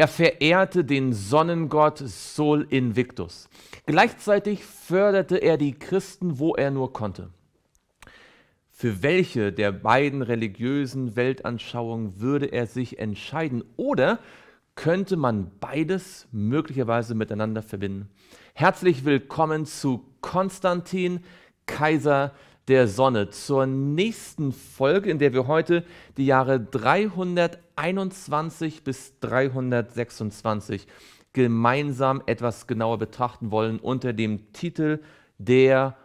Er verehrte den Sonnengott Sol Invictus. Gleichzeitig förderte er die Christen, wo er nur konnte. Für welche der beiden religiösen Weltanschauungen würde er sich entscheiden? Oder könnte man beides möglicherweise miteinander verbinden? Herzlich willkommen zu Konstantin, Kaiser der Sonne zur nächsten Folge, in der wir heute die Jahre 321 bis 326 gemeinsam etwas genauer betrachten wollen unter dem Titel Der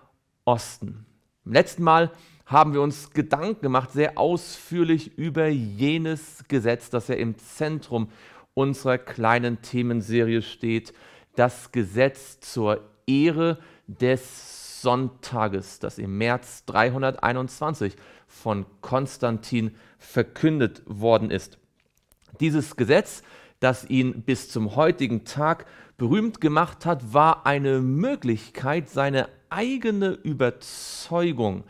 Osten. Im letzten Mal haben wir uns Gedanken gemacht, sehr ausführlich über jenes Gesetz, das ja im Zentrum unserer kleinen Themenserie steht, das Gesetz zur Ehre des Sonntages, das im März 321 von Konstantin verkündet worden ist. Dieses Gesetz, das ihn bis zum heutigen Tag berühmt gemacht hat, war eine Möglichkeit, seine eigene Überzeugung,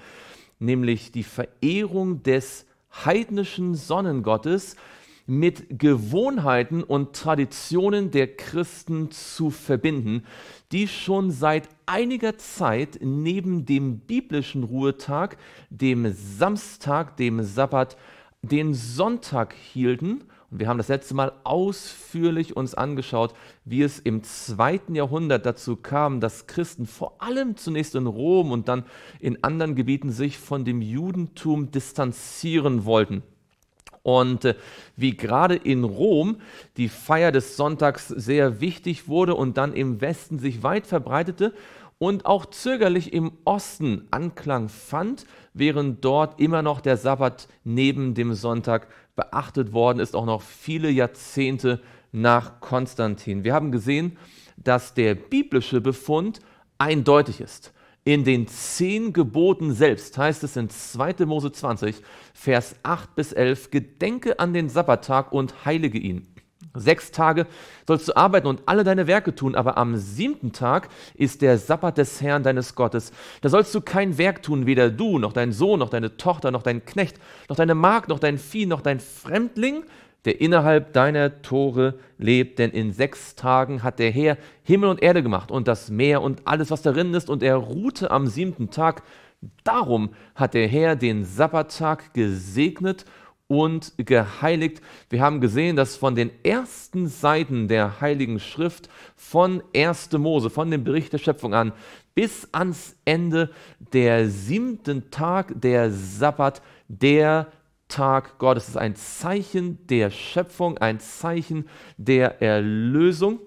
nämlich die Verehrung des heidnischen Sonnengottes, mit Gewohnheiten und Traditionen der Christen zu verbinden, die schon seit einiger Zeit neben dem biblischen Ruhetag, dem Samstag, dem Sabbat, den Sonntag hielten. Und wir haben das letzte Mal ausführlich uns angeschaut, wie es im zweiten Jahrhundert dazu kam, dass Christen vor allem zunächst in Rom und dann in anderen Gebieten sich von dem Judentum distanzieren wollten. Und äh, wie gerade in Rom die Feier des Sonntags sehr wichtig wurde und dann im Westen sich weit verbreitete und auch zögerlich im Osten Anklang fand, während dort immer noch der Sabbat neben dem Sonntag beachtet worden ist, auch noch viele Jahrzehnte nach Konstantin. Wir haben gesehen, dass der biblische Befund eindeutig ist. In den zehn Geboten selbst heißt es in 2. Mose 20, Vers 8 bis 11, Gedenke an den Sabbattag und heilige ihn. Sechs Tage sollst du arbeiten und alle deine Werke tun, aber am siebten Tag ist der Sabbat des Herrn deines Gottes. Da sollst du kein Werk tun, weder du, noch dein Sohn, noch deine Tochter, noch dein Knecht, noch deine Magd, noch dein Vieh, noch dein Fremdling, der innerhalb deiner Tore lebt, denn in sechs Tagen hat der Herr Himmel und Erde gemacht und das Meer und alles, was darin ist, und er ruhte am siebten Tag. Darum hat der Herr den Sabbattag gesegnet und geheiligt. Wir haben gesehen, dass von den ersten Seiten der Heiligen Schrift von 1. Mose, von dem Bericht der Schöpfung an, bis ans Ende der siebten Tag der Sabbat der Tag Gottes. Es ist ein Zeichen der Schöpfung, ein Zeichen der Erlösung,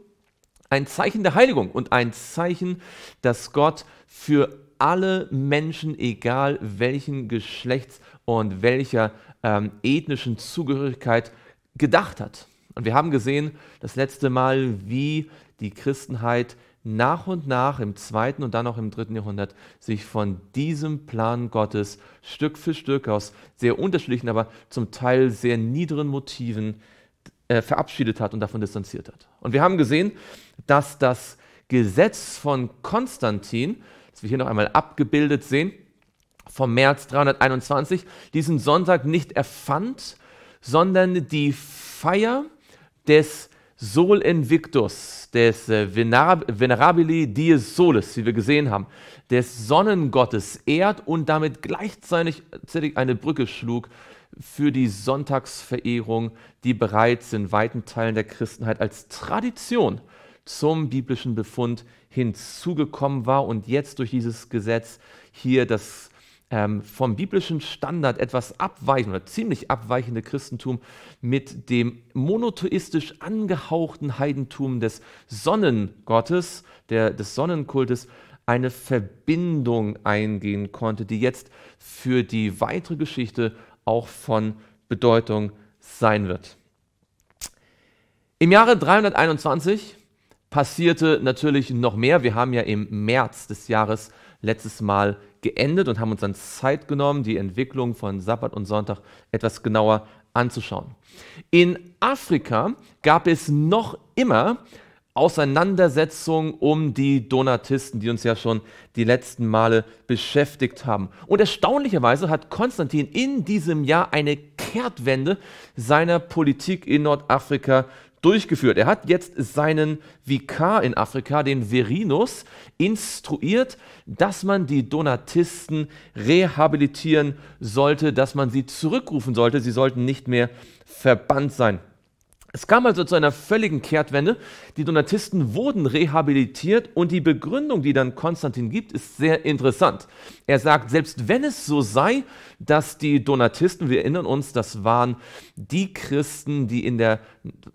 ein Zeichen der Heiligung und ein Zeichen, dass Gott für alle Menschen, egal welchen Geschlechts und welcher ähm, ethnischen Zugehörigkeit, gedacht hat. Und wir haben gesehen das letzte Mal, wie die Christenheit nach und nach im zweiten und dann auch im dritten Jahrhundert sich von diesem Plan Gottes Stück für Stück aus sehr unterschiedlichen, aber zum Teil sehr niederen Motiven äh, verabschiedet hat und davon distanziert hat. Und wir haben gesehen, dass das Gesetz von Konstantin, das wir hier noch einmal abgebildet sehen, vom März 321 diesen Sonntag nicht erfand, sondern die Feier des Sol Invictus, des äh, Venerabili Dies Solis, wie wir gesehen haben, des Sonnengottes ehrt und damit gleichzeitig eine Brücke schlug für die Sonntagsverehrung, die bereits in weiten Teilen der Christenheit als Tradition zum biblischen Befund hinzugekommen war und jetzt durch dieses Gesetz hier das ähm, vom biblischen Standard etwas abweichende oder ziemlich abweichende Christentum mit dem monotheistisch angehauchten Heidentum des Sonnengottes, der, des Sonnenkultes, eine Verbindung eingehen konnte, die jetzt für die weitere Geschichte auch von Bedeutung sein wird. Im Jahre 321 passierte natürlich noch mehr. Wir haben ja im März des Jahres letztes Mal geendet und haben uns dann Zeit genommen, die Entwicklung von Sabbat und Sonntag etwas genauer anzuschauen. In Afrika gab es noch immer Auseinandersetzungen um die Donatisten, die uns ja schon die letzten Male beschäftigt haben. Und erstaunlicherweise hat Konstantin in diesem Jahr eine Kehrtwende seiner Politik in Nordafrika durchgeführt. Er hat jetzt seinen Vikar in Afrika, den Verinus, instruiert, dass man die Donatisten rehabilitieren sollte, dass man sie zurückrufen sollte. Sie sollten nicht mehr verbannt sein. Es kam also zu einer völligen Kehrtwende. Die Donatisten wurden rehabilitiert und die Begründung, die dann Konstantin gibt, ist sehr interessant. Er sagt, selbst wenn es so sei, dass die Donatisten, wir erinnern uns, das waren die Christen, die in der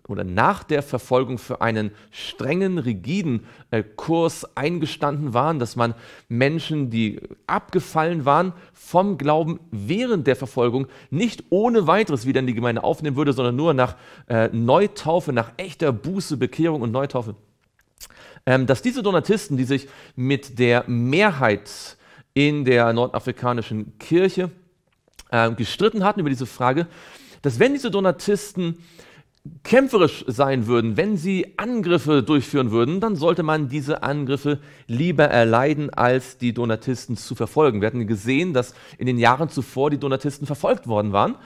oder nach der Verfolgung für einen strengen, rigiden äh, Kurs eingestanden waren, dass man Menschen, die abgefallen waren, vom Glauben während der Verfolgung nicht ohne weiteres wieder in die Gemeinde aufnehmen würde, sondern nur nach äh, Neutaufe, nach echter Buße, Bekehrung und Neutaufe, ähm, dass diese Donatisten, die sich mit der Mehrheit in der nordafrikanischen Kirche ähm, gestritten hatten über diese Frage, dass wenn diese Donatisten kämpferisch sein würden, wenn sie Angriffe durchführen würden, dann sollte man diese Angriffe lieber erleiden, als die Donatisten zu verfolgen. Wir hatten gesehen, dass in den Jahren zuvor die Donatisten verfolgt worden waren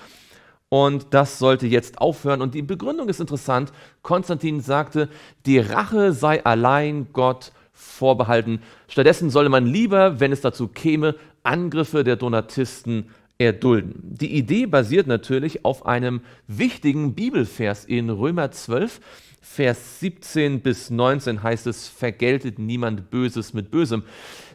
und das sollte jetzt aufhören. Und die Begründung ist interessant. Konstantin sagte, die Rache sei allein Gott vorbehalten. Stattdessen solle man lieber, wenn es dazu käme, Angriffe der Donatisten erdulden. Die Idee basiert natürlich auf einem wichtigen Bibelvers in Römer 12, Vers 17 bis 19 heißt es, vergeltet niemand Böses mit Bösem.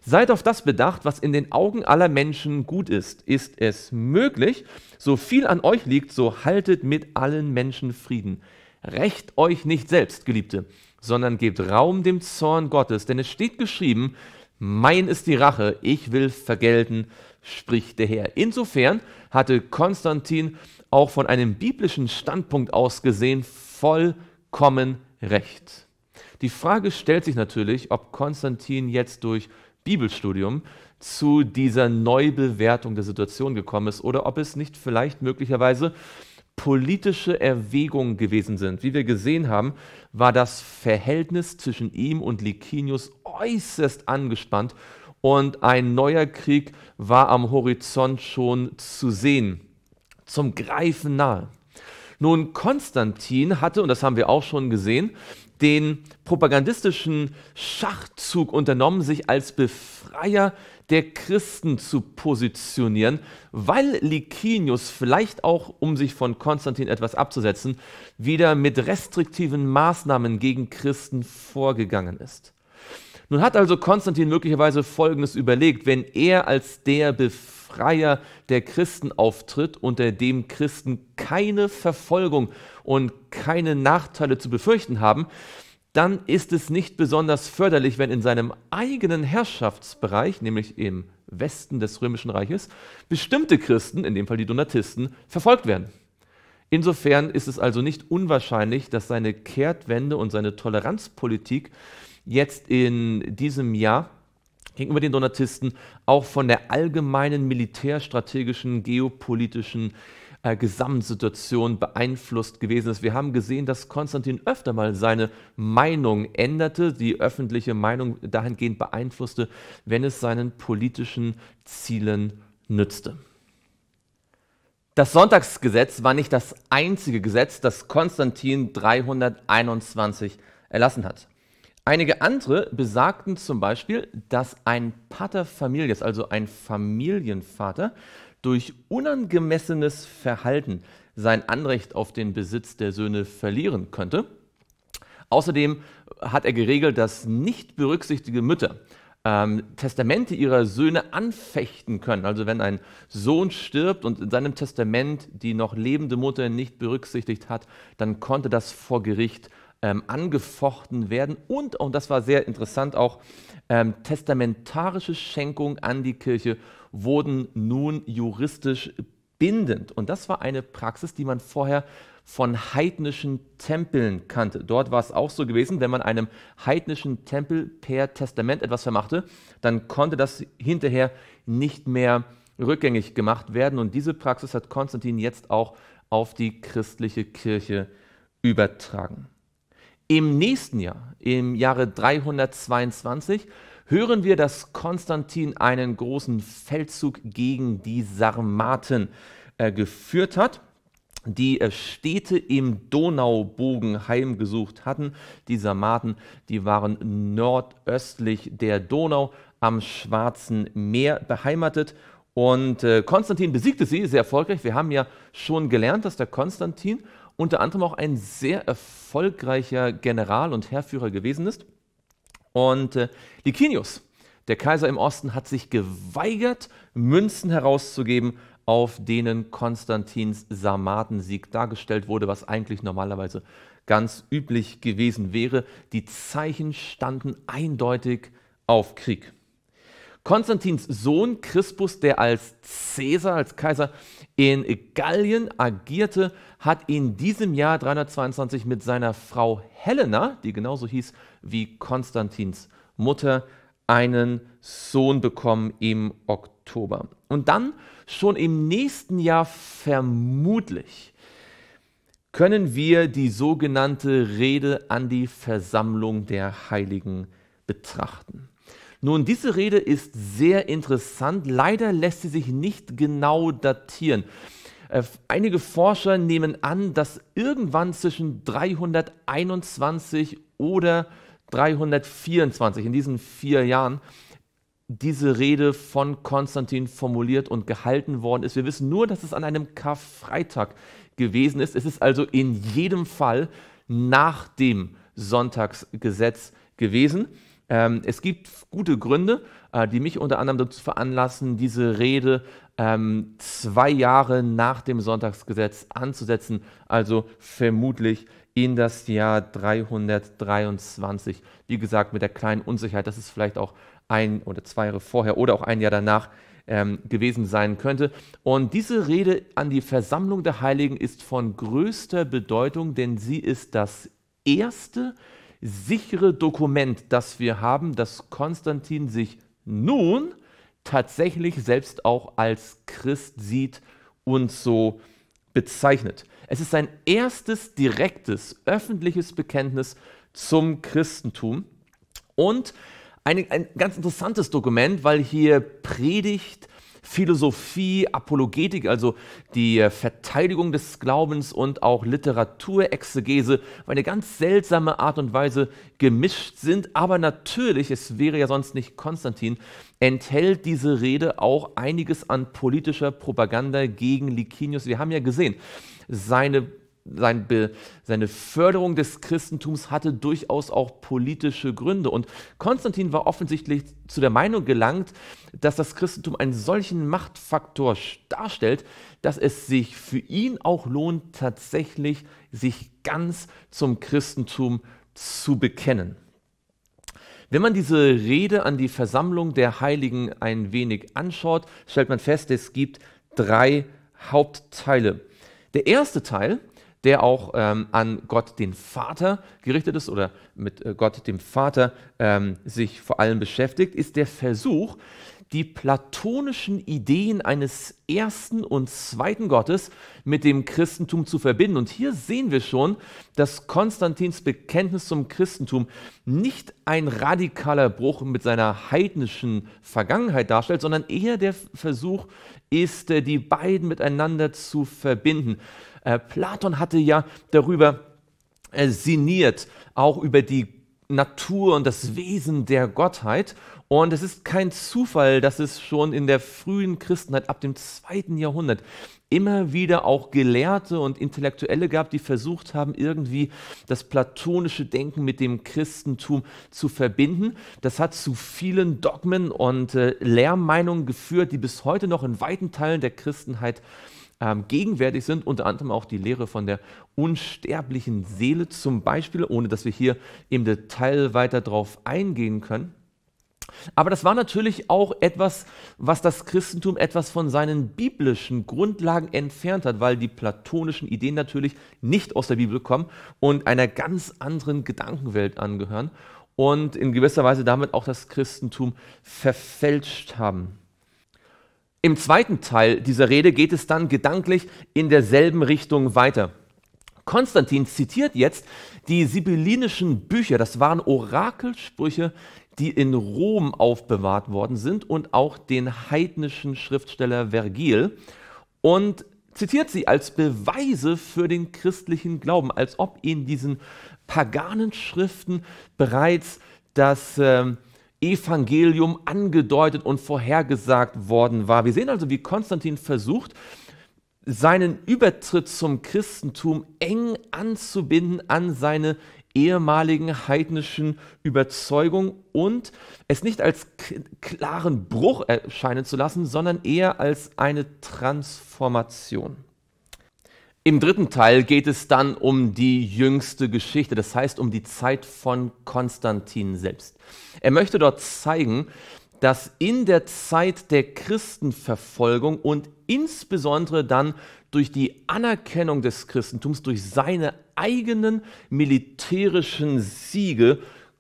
Seid auf das bedacht, was in den Augen aller Menschen gut ist. Ist es möglich, so viel an euch liegt, so haltet mit allen Menschen Frieden. Recht euch nicht selbst, Geliebte, sondern gebt Raum dem Zorn Gottes, denn es steht geschrieben, mein ist die Rache, ich will vergelten, spricht der Herr. Insofern hatte Konstantin auch von einem biblischen Standpunkt aus gesehen vollkommen recht. Die Frage stellt sich natürlich, ob Konstantin jetzt durch Bibelstudium zu dieser Neubewertung der Situation gekommen ist oder ob es nicht vielleicht möglicherweise politische Erwägungen gewesen sind. Wie wir gesehen haben, war das Verhältnis zwischen ihm und Licinius äußerst angespannt und ein neuer Krieg war am Horizont schon zu sehen, zum Greifen nahe. Nun, Konstantin hatte, und das haben wir auch schon gesehen, den propagandistischen Schachzug unternommen, sich als Befreier der Christen zu positionieren, weil Licinius vielleicht auch, um sich von Konstantin etwas abzusetzen, wieder mit restriktiven Maßnahmen gegen Christen vorgegangen ist. Nun hat also Konstantin möglicherweise Folgendes überlegt, wenn er als der Befreier Freier der Christen auftritt, unter dem Christen keine Verfolgung und keine Nachteile zu befürchten haben, dann ist es nicht besonders förderlich, wenn in seinem eigenen Herrschaftsbereich, nämlich im Westen des Römischen Reiches, bestimmte Christen, in dem Fall die Donatisten, verfolgt werden. Insofern ist es also nicht unwahrscheinlich, dass seine Kehrtwende und seine Toleranzpolitik jetzt in diesem Jahr gegenüber den Donatisten auch von der allgemeinen militärstrategischen, geopolitischen äh, Gesamtsituation beeinflusst gewesen ist. Wir haben gesehen, dass Konstantin öfter mal seine Meinung änderte, die öffentliche Meinung dahingehend beeinflusste, wenn es seinen politischen Zielen nützte. Das Sonntagsgesetz war nicht das einzige Gesetz, das Konstantin 321 erlassen hat. Einige andere besagten zum Beispiel, dass ein Pater familias, also ein Familienvater, durch unangemessenes Verhalten sein Anrecht auf den Besitz der Söhne verlieren könnte. Außerdem hat er geregelt, dass nicht berücksichtige Mütter ähm, Testamente ihrer Söhne anfechten können. Also wenn ein Sohn stirbt und in seinem Testament die noch lebende Mutter nicht berücksichtigt hat, dann konnte das vor Gericht ähm, angefochten werden und, und das war sehr interessant auch, ähm, testamentarische Schenkungen an die Kirche wurden nun juristisch bindend. Und das war eine Praxis, die man vorher von heidnischen Tempeln kannte. Dort war es auch so gewesen, wenn man einem heidnischen Tempel per Testament etwas vermachte, dann konnte das hinterher nicht mehr rückgängig gemacht werden. Und diese Praxis hat Konstantin jetzt auch auf die christliche Kirche übertragen. Im nächsten Jahr, im Jahre 322, hören wir, dass Konstantin einen großen Feldzug gegen die Sarmaten äh, geführt hat die äh, Städte im Donaubogen heimgesucht hatten. Die Sarmaten, die waren nordöstlich der Donau am Schwarzen Meer beheimatet und äh, Konstantin besiegte sie sehr erfolgreich. Wir haben ja schon gelernt, dass der Konstantin unter anderem auch ein sehr erfolgreicher General und Heerführer gewesen ist. Und äh, Licinius, der Kaiser im Osten, hat sich geweigert, Münzen herauszugeben, auf denen Konstantins Sarmatensieg dargestellt wurde, was eigentlich normalerweise ganz üblich gewesen wäre. Die Zeichen standen eindeutig auf Krieg. Konstantins Sohn Christus, der als Cäsar, als Kaiser in Gallien agierte, hat in diesem Jahr 322 mit seiner Frau Helena, die genauso hieß wie Konstantins Mutter, einen Sohn bekommen im Oktober. Und dann schon im nächsten Jahr vermutlich können wir die sogenannte Rede an die Versammlung der Heiligen betrachten. Nun, diese Rede ist sehr interessant. Leider lässt sie sich nicht genau datieren. Äh, einige Forscher nehmen an, dass irgendwann zwischen 321 oder 324, in diesen vier Jahren, diese Rede von Konstantin formuliert und gehalten worden ist. Wir wissen nur, dass es an einem Karfreitag gewesen ist. Es ist also in jedem Fall nach dem Sonntagsgesetz gewesen. Ähm, es gibt gute Gründe, äh, die mich unter anderem dazu veranlassen, diese Rede ähm, zwei Jahre nach dem Sonntagsgesetz anzusetzen, also vermutlich in das Jahr 323. Wie gesagt, mit der kleinen Unsicherheit, dass es vielleicht auch ein oder zwei Jahre vorher oder auch ein Jahr danach ähm, gewesen sein könnte. Und diese Rede an die Versammlung der Heiligen ist von größter Bedeutung, denn sie ist das erste sichere Dokument, das wir haben, dass Konstantin sich nun tatsächlich selbst auch als Christ sieht und so bezeichnet. Es ist sein erstes direktes öffentliches Bekenntnis zum Christentum und ein, ein ganz interessantes Dokument, weil hier Predigt, Philosophie, Apologetik, also die äh, Verteidigung des Glaubens und auch Literaturexegese auf eine ganz seltsame Art und Weise gemischt sind. Aber natürlich, es wäre ja sonst nicht Konstantin, enthält diese Rede auch einiges an politischer Propaganda gegen Licinius. Wir haben ja gesehen, seine sein Be, seine Förderung des Christentums hatte durchaus auch politische Gründe. Und Konstantin war offensichtlich zu der Meinung gelangt, dass das Christentum einen solchen Machtfaktor darstellt, dass es sich für ihn auch lohnt, tatsächlich sich ganz zum Christentum zu bekennen. Wenn man diese Rede an die Versammlung der Heiligen ein wenig anschaut, stellt man fest, es gibt drei Hauptteile. Der erste Teil der auch ähm, an Gott den Vater gerichtet ist oder mit äh, Gott dem Vater ähm, sich vor allem beschäftigt, ist der Versuch, die platonischen Ideen eines ersten und zweiten Gottes mit dem Christentum zu verbinden. Und hier sehen wir schon, dass Konstantins Bekenntnis zum Christentum nicht ein radikaler Bruch mit seiner heidnischen Vergangenheit darstellt, sondern eher der Versuch ist, äh, die beiden miteinander zu verbinden. Äh, Platon hatte ja darüber äh, sinniert, auch über die Natur und das Wesen der Gottheit. Und es ist kein Zufall, dass es schon in der frühen Christenheit ab dem zweiten Jahrhundert immer wieder auch Gelehrte und Intellektuelle gab, die versucht haben, irgendwie das platonische Denken mit dem Christentum zu verbinden. Das hat zu vielen Dogmen und äh, Lehrmeinungen geführt, die bis heute noch in weiten Teilen der Christenheit äh, ähm, gegenwärtig sind, unter anderem auch die Lehre von der unsterblichen Seele zum Beispiel, ohne dass wir hier im Detail weiter drauf eingehen können. Aber das war natürlich auch etwas, was das Christentum etwas von seinen biblischen Grundlagen entfernt hat, weil die platonischen Ideen natürlich nicht aus der Bibel kommen und einer ganz anderen Gedankenwelt angehören und in gewisser Weise damit auch das Christentum verfälscht haben. Im zweiten Teil dieser Rede geht es dann gedanklich in derselben Richtung weiter. Konstantin zitiert jetzt die sibyllinischen Bücher, das waren Orakelsprüche, die in Rom aufbewahrt worden sind und auch den heidnischen Schriftsteller Vergil und zitiert sie als Beweise für den christlichen Glauben, als ob in diesen paganen Schriften bereits das äh, Evangelium angedeutet und vorhergesagt worden war. Wir sehen also, wie Konstantin versucht, seinen Übertritt zum Christentum eng anzubinden an seine ehemaligen heidnischen Überzeugungen und es nicht als klaren Bruch erscheinen zu lassen, sondern eher als eine Transformation. Im dritten Teil geht es dann um die jüngste Geschichte, das heißt um die Zeit von Konstantin selbst. Er möchte dort zeigen, dass in der Zeit der Christenverfolgung und insbesondere dann durch die Anerkennung des Christentums, durch seine eigenen militärischen Siege,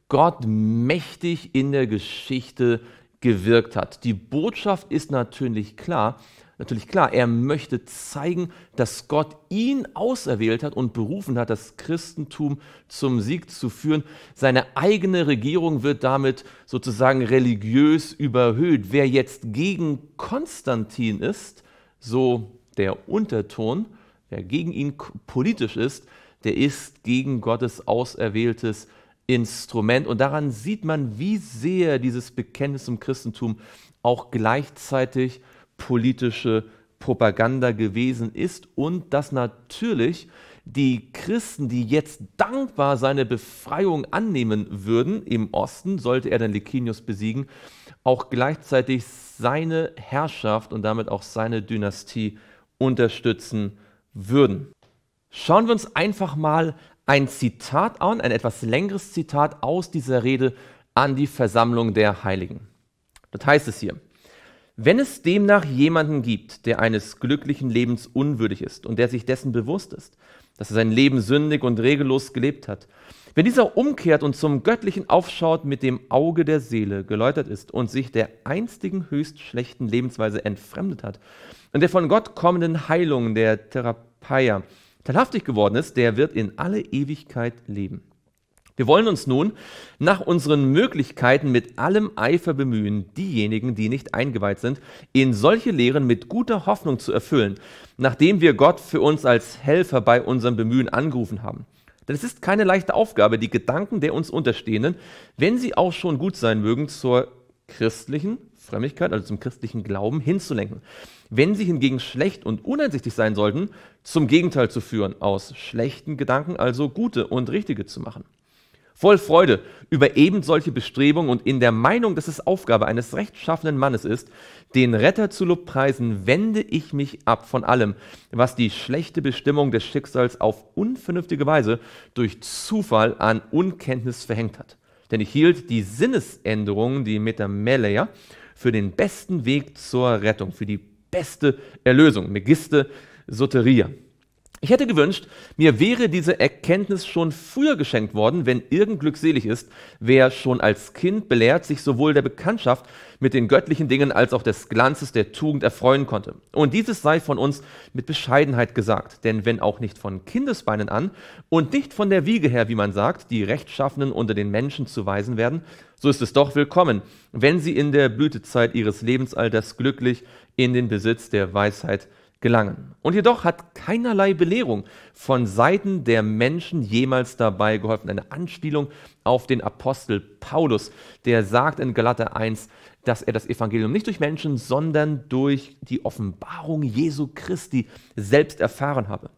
Gott mächtig in der Geschichte gewirkt hat. Die Botschaft ist natürlich klar, Natürlich klar, er möchte zeigen, dass Gott ihn auserwählt hat und berufen hat, das Christentum zum Sieg zu führen. Seine eigene Regierung wird damit sozusagen religiös überhöht. Wer jetzt gegen Konstantin ist, so der Unterton, wer gegen ihn politisch ist, der ist gegen Gottes auserwähltes Instrument. Und daran sieht man, wie sehr dieses Bekenntnis zum Christentum auch gleichzeitig politische Propaganda gewesen ist und dass natürlich die Christen, die jetzt dankbar seine Befreiung annehmen würden im Osten, sollte er dann Licinius besiegen, auch gleichzeitig seine Herrschaft und damit auch seine Dynastie unterstützen würden. Schauen wir uns einfach mal ein Zitat an, ein etwas längeres Zitat aus dieser Rede an die Versammlung der Heiligen. Das heißt es hier, wenn es demnach jemanden gibt, der eines glücklichen Lebens unwürdig ist und der sich dessen bewusst ist, dass er sein Leben sündig und regellos gelebt hat, wenn dieser umkehrt und zum Göttlichen aufschaut, mit dem Auge der Seele geläutert ist und sich der einstigen höchst schlechten Lebensweise entfremdet hat und der von Gott kommenden Heilung der Therapeia teilhaftig geworden ist, der wird in alle Ewigkeit leben. Wir wollen uns nun nach unseren Möglichkeiten mit allem Eifer bemühen, diejenigen, die nicht eingeweiht sind, in solche Lehren mit guter Hoffnung zu erfüllen, nachdem wir Gott für uns als Helfer bei unserem Bemühen angerufen haben. Denn es ist keine leichte Aufgabe, die Gedanken der uns Unterstehenden, wenn sie auch schon gut sein mögen, zur christlichen Frömmigkeit, also zum christlichen Glauben, hinzulenken. Wenn sie hingegen schlecht und uneinsichtig sein sollten, zum Gegenteil zu führen, aus schlechten Gedanken also gute und richtige zu machen voll Freude über eben solche Bestrebungen und in der Meinung, dass es Aufgabe eines rechtschaffenen Mannes ist, den Retter zu lobpreisen, wende ich mich ab von allem, was die schlechte Bestimmung des Schicksals auf unvernünftige Weise durch Zufall an Unkenntnis verhängt hat. Denn ich hielt die Sinnesänderung, die Metameleia, für den besten Weg zur Rettung, für die beste Erlösung, Megiste Soteria. Ich hätte gewünscht, mir wäre diese Erkenntnis schon früher geschenkt worden, wenn irgend glückselig ist, wer schon als Kind belehrt sich sowohl der Bekanntschaft mit den göttlichen Dingen als auch des Glanzes der Tugend erfreuen konnte. Und dieses sei von uns mit Bescheidenheit gesagt, denn wenn auch nicht von Kindesbeinen an und nicht von der Wiege her, wie man sagt, die Rechtschaffenen unter den Menschen zu weisen werden, so ist es doch willkommen, wenn sie in der Blütezeit ihres Lebensalters glücklich in den Besitz der Weisheit gelangen. Und jedoch hat keinerlei Belehrung von Seiten der Menschen jemals dabei geholfen. Eine Anspielung auf den Apostel Paulus, der sagt in Galater 1, dass er das Evangelium nicht durch Menschen, sondern durch die Offenbarung Jesu Christi selbst erfahren habe.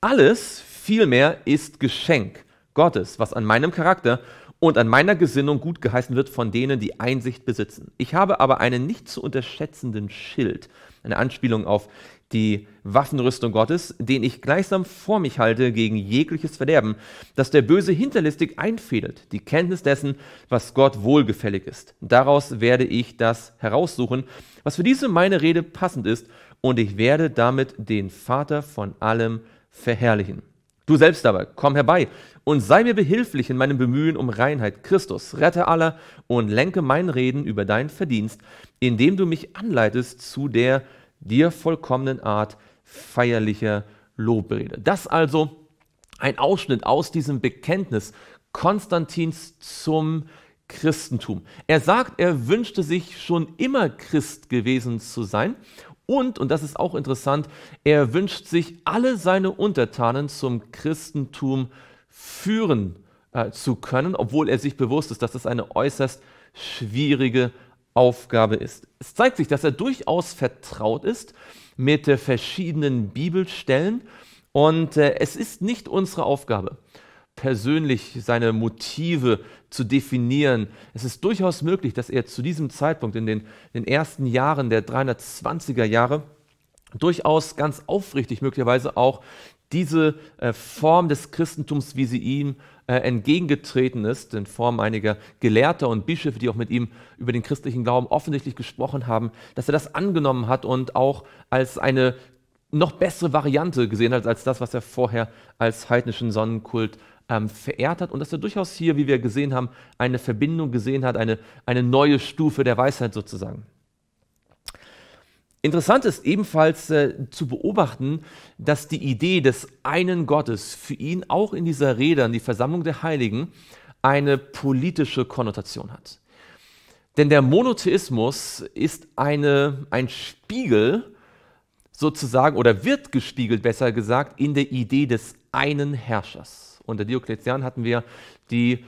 Alles vielmehr ist Geschenk Gottes, was an meinem Charakter und an meiner Gesinnung gut geheißen wird von denen, die Einsicht besitzen. Ich habe aber einen nicht zu unterschätzenden Schild, eine Anspielung auf die Waffenrüstung Gottes, den ich gleichsam vor mich halte gegen jegliches Verderben, dass der Böse hinterlistig einfädelt, die Kenntnis dessen, was Gott wohlgefällig ist. Daraus werde ich das heraussuchen, was für diese meine Rede passend ist, und ich werde damit den Vater von allem verherrlichen. Du selbst aber, komm herbei und sei mir behilflich in meinem Bemühen um Reinheit. Christus, rette aller und lenke mein Reden über dein Verdienst, indem du mich anleitest zu der dir vollkommenen Art feierlicher Lobrede. Das also ein Ausschnitt aus diesem Bekenntnis Konstantins zum Christentum. Er sagt, er wünschte sich schon immer Christ gewesen zu sein und, und das ist auch interessant, er wünscht sich, alle seine Untertanen zum Christentum führen äh, zu können, obwohl er sich bewusst ist, dass das eine äußerst schwierige Aufgabe ist. Es zeigt sich, dass er durchaus vertraut ist mit äh, verschiedenen Bibelstellen und äh, es ist nicht unsere Aufgabe, persönlich seine Motive zu definieren. Es ist durchaus möglich, dass er zu diesem Zeitpunkt in den, in den ersten Jahren der 320er Jahre durchaus ganz aufrichtig möglicherweise auch diese äh, Form des Christentums, wie sie ihm äh, entgegengetreten ist, in Form einiger Gelehrter und Bischöfe, die auch mit ihm über den christlichen Glauben offensichtlich gesprochen haben, dass er das angenommen hat und auch als eine noch bessere Variante gesehen hat als das, was er vorher als heidnischen Sonnenkult ähm, verehrt hat und dass er durchaus hier, wie wir gesehen haben, eine Verbindung gesehen hat, eine, eine neue Stufe der Weisheit sozusagen. Interessant ist ebenfalls äh, zu beobachten, dass die Idee des einen Gottes für ihn auch in dieser Rede an die Versammlung der Heiligen eine politische Konnotation hat. Denn der Monotheismus ist eine, ein Spiegel sozusagen oder wird gespiegelt, besser gesagt, in der Idee des einen Herrschers. Unter Diokletian hatten wir die,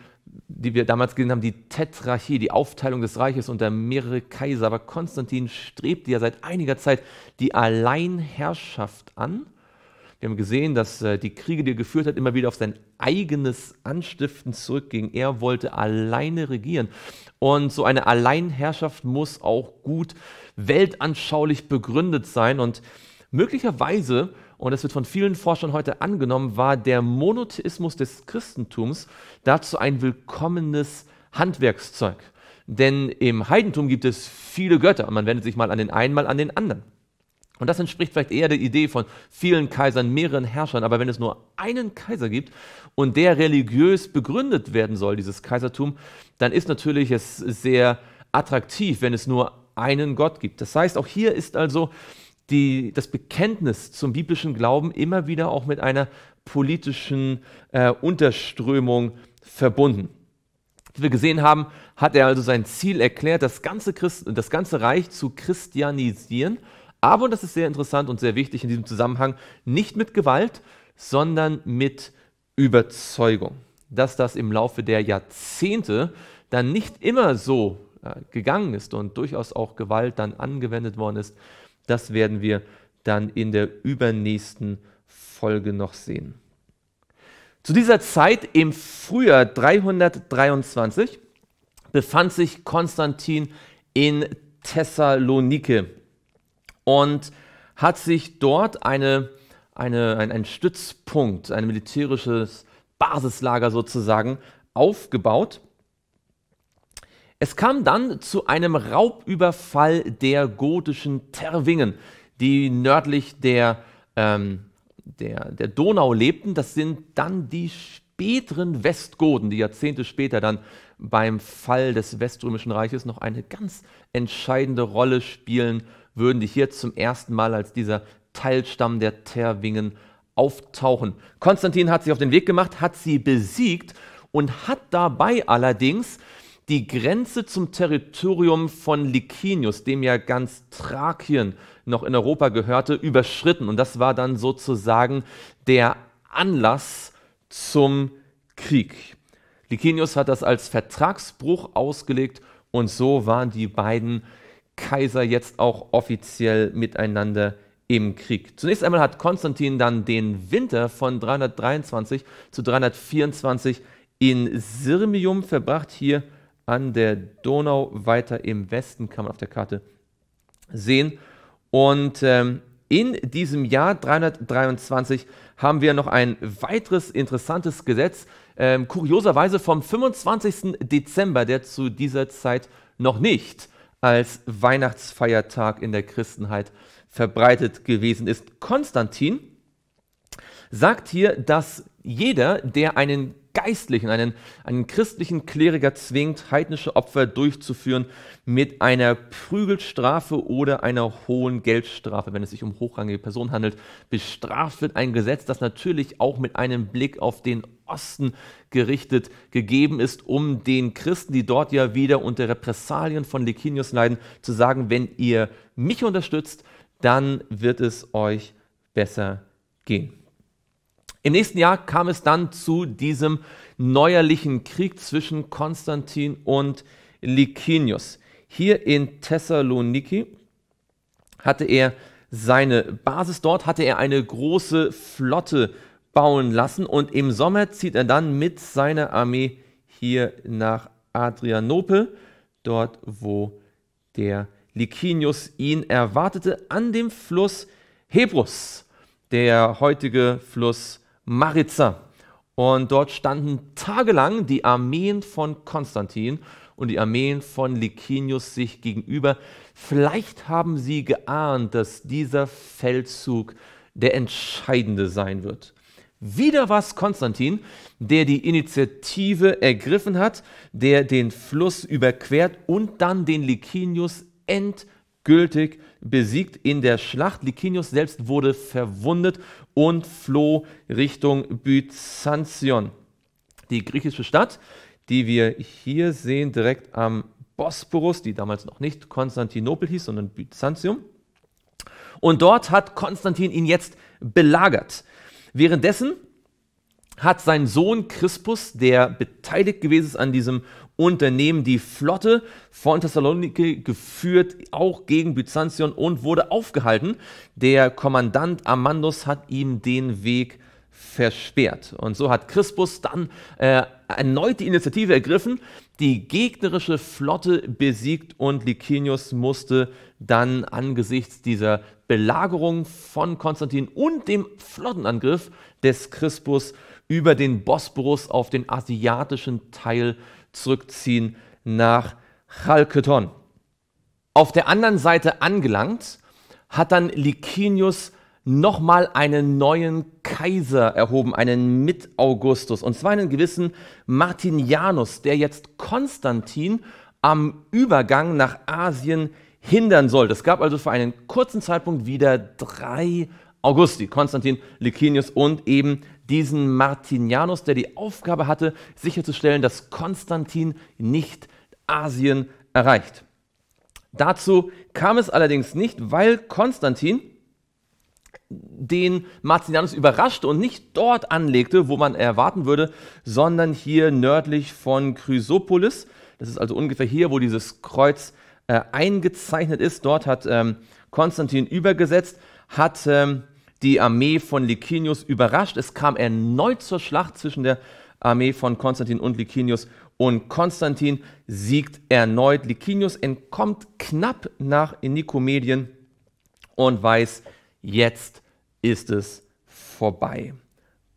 die wir damals gesehen haben, die Tetrarchie, die Aufteilung des Reiches unter mehrere Kaiser. Aber Konstantin strebte ja seit einiger Zeit die Alleinherrschaft an. Wir haben gesehen, dass äh, die Kriege, die er geführt hat, immer wieder auf sein eigenes Anstiften zurückgingen. Er wollte alleine regieren. Und so eine Alleinherrschaft muss auch gut weltanschaulich begründet sein. Und möglicherweise und es wird von vielen Forschern heute angenommen, war der Monotheismus des Christentums dazu ein willkommenes Handwerkszeug. Denn im Heidentum gibt es viele Götter und man wendet sich mal an den einen, mal an den anderen. Und das entspricht vielleicht eher der Idee von vielen Kaisern, mehreren Herrschern. Aber wenn es nur einen Kaiser gibt und der religiös begründet werden soll, dieses Kaisertum, dann ist natürlich es sehr attraktiv, wenn es nur einen Gott gibt. Das heißt, auch hier ist also die, das Bekenntnis zum biblischen Glauben immer wieder auch mit einer politischen äh, Unterströmung verbunden. Wie wir gesehen haben, hat er also sein Ziel erklärt, das ganze, Christ, das ganze Reich zu christianisieren, aber, und das ist sehr interessant und sehr wichtig in diesem Zusammenhang, nicht mit Gewalt, sondern mit Überzeugung. Dass das im Laufe der Jahrzehnte dann nicht immer so äh, gegangen ist und durchaus auch Gewalt dann angewendet worden ist, das werden wir dann in der übernächsten Folge noch sehen. Zu dieser Zeit im Frühjahr 323 befand sich Konstantin in Thessalonike und hat sich dort eine, eine, ein, ein Stützpunkt, ein militärisches Basislager sozusagen aufgebaut es kam dann zu einem Raubüberfall der gotischen Terwingen, die nördlich der, ähm, der, der Donau lebten. Das sind dann die späteren Westgoten, die Jahrzehnte später dann beim Fall des Weströmischen Reiches noch eine ganz entscheidende Rolle spielen würden, die hier zum ersten Mal als dieser Teilstamm der Terwingen auftauchen. Konstantin hat sie auf den Weg gemacht, hat sie besiegt und hat dabei allerdings die Grenze zum Territorium von Licinius, dem ja ganz Thrakien noch in Europa gehörte, überschritten. Und das war dann sozusagen der Anlass zum Krieg. Licinius hat das als Vertragsbruch ausgelegt und so waren die beiden Kaiser jetzt auch offiziell miteinander im Krieg. Zunächst einmal hat Konstantin dann den Winter von 323 zu 324 in Sirmium verbracht. Hier an der Donau weiter im Westen, kann man auf der Karte sehen. Und ähm, in diesem Jahr 323 haben wir noch ein weiteres interessantes Gesetz, ähm, kurioserweise vom 25. Dezember, der zu dieser Zeit noch nicht als Weihnachtsfeiertag in der Christenheit verbreitet gewesen ist. Konstantin sagt hier, dass jeder, der einen geistlichen, einen, einen christlichen Kleriker zwingt, heidnische Opfer durchzuführen mit einer Prügelstrafe oder einer hohen Geldstrafe, wenn es sich um hochrangige Personen handelt, bestraft wird ein Gesetz, das natürlich auch mit einem Blick auf den Osten gerichtet gegeben ist, um den Christen, die dort ja wieder unter Repressalien von Licinius leiden, zu sagen, wenn ihr mich unterstützt, dann wird es euch besser gehen. Im nächsten Jahr kam es dann zu diesem neuerlichen Krieg zwischen Konstantin und Licinius. Hier in Thessaloniki hatte er seine Basis. Dort hatte er eine große Flotte bauen lassen und im Sommer zieht er dann mit seiner Armee hier nach Adrianopel, dort wo der Licinius ihn erwartete, an dem Fluss Hebrus, der heutige Fluss Hebrus. Maritza. Und dort standen tagelang die Armeen von Konstantin und die Armeen von Licinius sich gegenüber. Vielleicht haben sie geahnt, dass dieser Feldzug der entscheidende sein wird. Wieder war es Konstantin, der die Initiative ergriffen hat, der den Fluss überquert und dann den Licinius endgültig besiegt in der Schlacht. Licinius selbst wurde verwundet und floh Richtung Byzantion, die griechische Stadt, die wir hier sehen direkt am Bosporus, die damals noch nicht Konstantinopel hieß, sondern Byzantium. Und dort hat Konstantin ihn jetzt belagert. Währenddessen hat sein Sohn Crispus, der beteiligt gewesen ist an diesem Unternehmen die Flotte von Thessaloniki geführt, auch gegen Byzantion und wurde aufgehalten. Der Kommandant Amandus hat ihm den Weg versperrt. Und so hat Crispus dann äh, erneut die Initiative ergriffen, die gegnerische Flotte besiegt und Licinius musste dann angesichts dieser Belagerung von Konstantin und dem Flottenangriff des Crispus über den Bosporus auf den asiatischen Teil zurückziehen nach Chalketon. Auf der anderen Seite angelangt, hat dann Licinius nochmal einen neuen Kaiser erhoben, einen Mit-Augustus, und zwar einen gewissen Martinianus, der jetzt Konstantin am Übergang nach Asien hindern soll. Es gab also für einen kurzen Zeitpunkt wieder drei Augusti, Konstantin, Licinius und eben diesen Martinianus, der die Aufgabe hatte, sicherzustellen, dass Konstantin nicht Asien erreicht. Dazu kam es allerdings nicht, weil Konstantin den Martinianus überraschte und nicht dort anlegte, wo man erwarten würde, sondern hier nördlich von Chrysopolis. Das ist also ungefähr hier, wo dieses Kreuz äh, eingezeichnet ist. Dort hat ähm, Konstantin übergesetzt, hat ähm, die Armee von Licinius überrascht. Es kam erneut zur Schlacht zwischen der Armee von Konstantin und Licinius und Konstantin siegt erneut. Licinius entkommt knapp nach Nikomedien und weiß, jetzt ist es vorbei.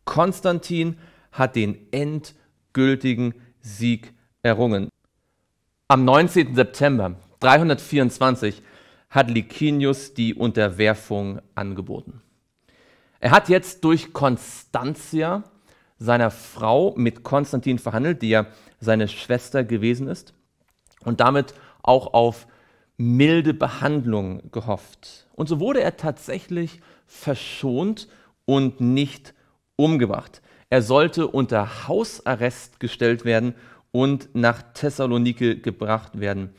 Konstantin hat den endgültigen Sieg errungen. Am 19. September 324 hat Licinius die Unterwerfung angeboten. Er hat jetzt durch Konstantia, seiner Frau, mit Konstantin verhandelt, die ja seine Schwester gewesen ist, und damit auch auf milde Behandlung gehofft. Und so wurde er tatsächlich verschont und nicht umgebracht. Er sollte unter Hausarrest gestellt werden und nach Thessalonike gebracht werden.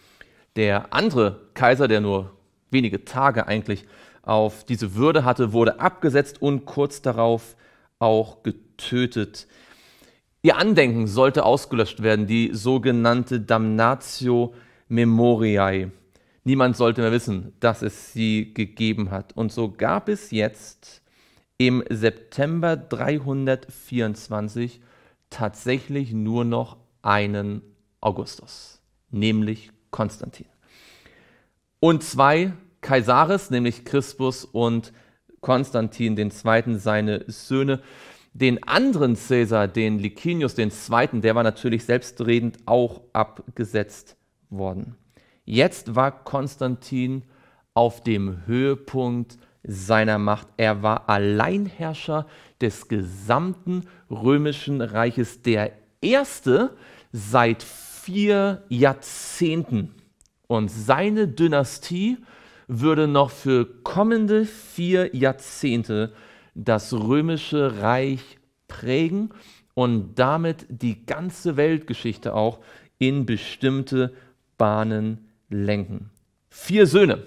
Der andere Kaiser, der nur wenige Tage eigentlich auf diese Würde hatte, wurde abgesetzt und kurz darauf auch getötet. Ihr Andenken sollte ausgelöscht werden, die sogenannte Damnatio Memoriae. Niemand sollte mehr wissen, dass es sie gegeben hat. Und so gab es jetzt im September 324 tatsächlich nur noch einen Augustus, nämlich Konstantin. Und zwei Kaisares, nämlich Crispus und Konstantin II., seine Söhne. Den anderen Caesar, den Licinius II., der war natürlich selbstredend auch abgesetzt worden. Jetzt war Konstantin auf dem Höhepunkt seiner Macht. Er war Alleinherrscher des gesamten römischen Reiches, der erste seit vier Jahrzehnten. Und seine Dynastie würde noch für kommende vier Jahrzehnte das römische Reich prägen und damit die ganze Weltgeschichte auch in bestimmte Bahnen lenken. Vier Söhne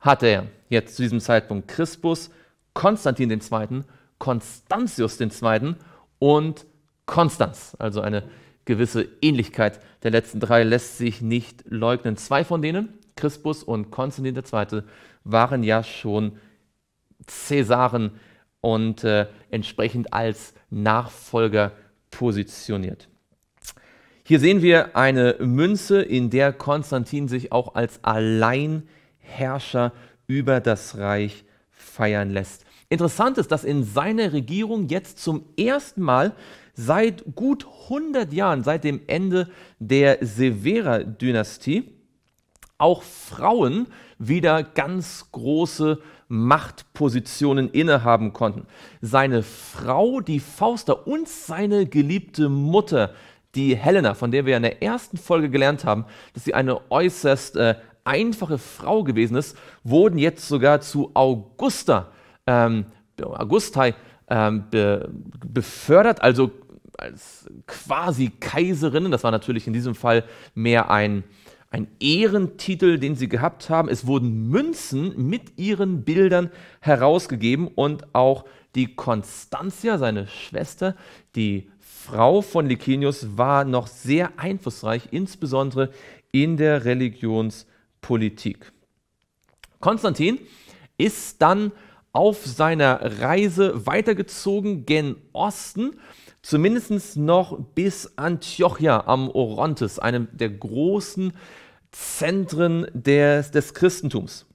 hatte er jetzt zu diesem Zeitpunkt. Crispus, Konstantin II., Konstantius II. und Konstanz, also eine gewisse Ähnlichkeit der letzten drei lässt sich nicht leugnen. Zwei von denen, Crispus und Konstantin II., waren ja schon Cäsaren und äh, entsprechend als Nachfolger positioniert. Hier sehen wir eine Münze, in der Konstantin sich auch als Alleinherrscher über das Reich feiern lässt. Interessant ist, dass in seiner Regierung jetzt zum ersten Mal seit gut 100 Jahren, seit dem Ende der Severa-Dynastie, auch Frauen wieder ganz große Machtpositionen innehaben konnten. Seine Frau, die Fausta und seine geliebte Mutter, die Helena, von der wir in der ersten Folge gelernt haben, dass sie eine äußerst äh, einfache Frau gewesen ist, wurden jetzt sogar zu Augusta, ähm, Augustai ähm, be befördert, also als quasi Kaiserinnen. Das war natürlich in diesem Fall mehr ein, ein Ehrentitel, den sie gehabt haben. Es wurden Münzen mit ihren Bildern herausgegeben und auch die Konstantia, seine Schwester, die Frau von Licinius, war noch sehr einflussreich, insbesondere in der Religionspolitik. Konstantin ist dann auf seiner Reise weitergezogen gen Osten zumindest noch bis Antiochia am Orontes, einem der großen Zentren des, des Christentums.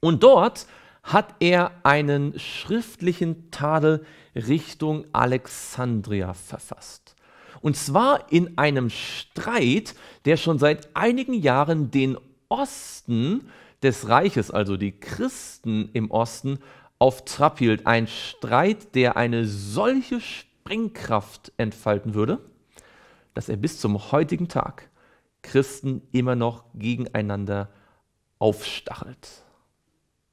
Und dort hat er einen schriftlichen Tadel Richtung Alexandria verfasst. Und zwar in einem Streit, der schon seit einigen Jahren den Osten des Reiches, also die Christen im Osten, auf Trab hielt. Ein Streit, der eine solche Sprengkraft entfalten würde, dass er bis zum heutigen Tag Christen immer noch gegeneinander aufstachelt.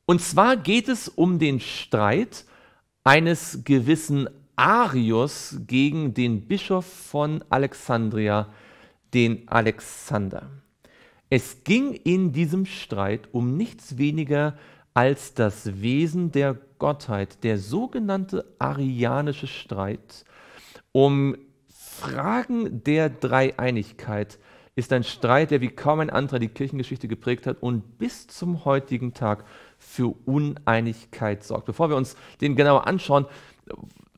Und zwar geht es um den Streit eines gewissen Arius gegen den Bischof von Alexandria, den Alexander. Es ging in diesem Streit um nichts weniger als das Wesen der Gottheit, der sogenannte arianische Streit um Fragen der Dreieinigkeit ist ein Streit, der wie kaum ein anderer die Kirchengeschichte geprägt hat und bis zum heutigen Tag für Uneinigkeit sorgt. Bevor wir uns den genauer anschauen,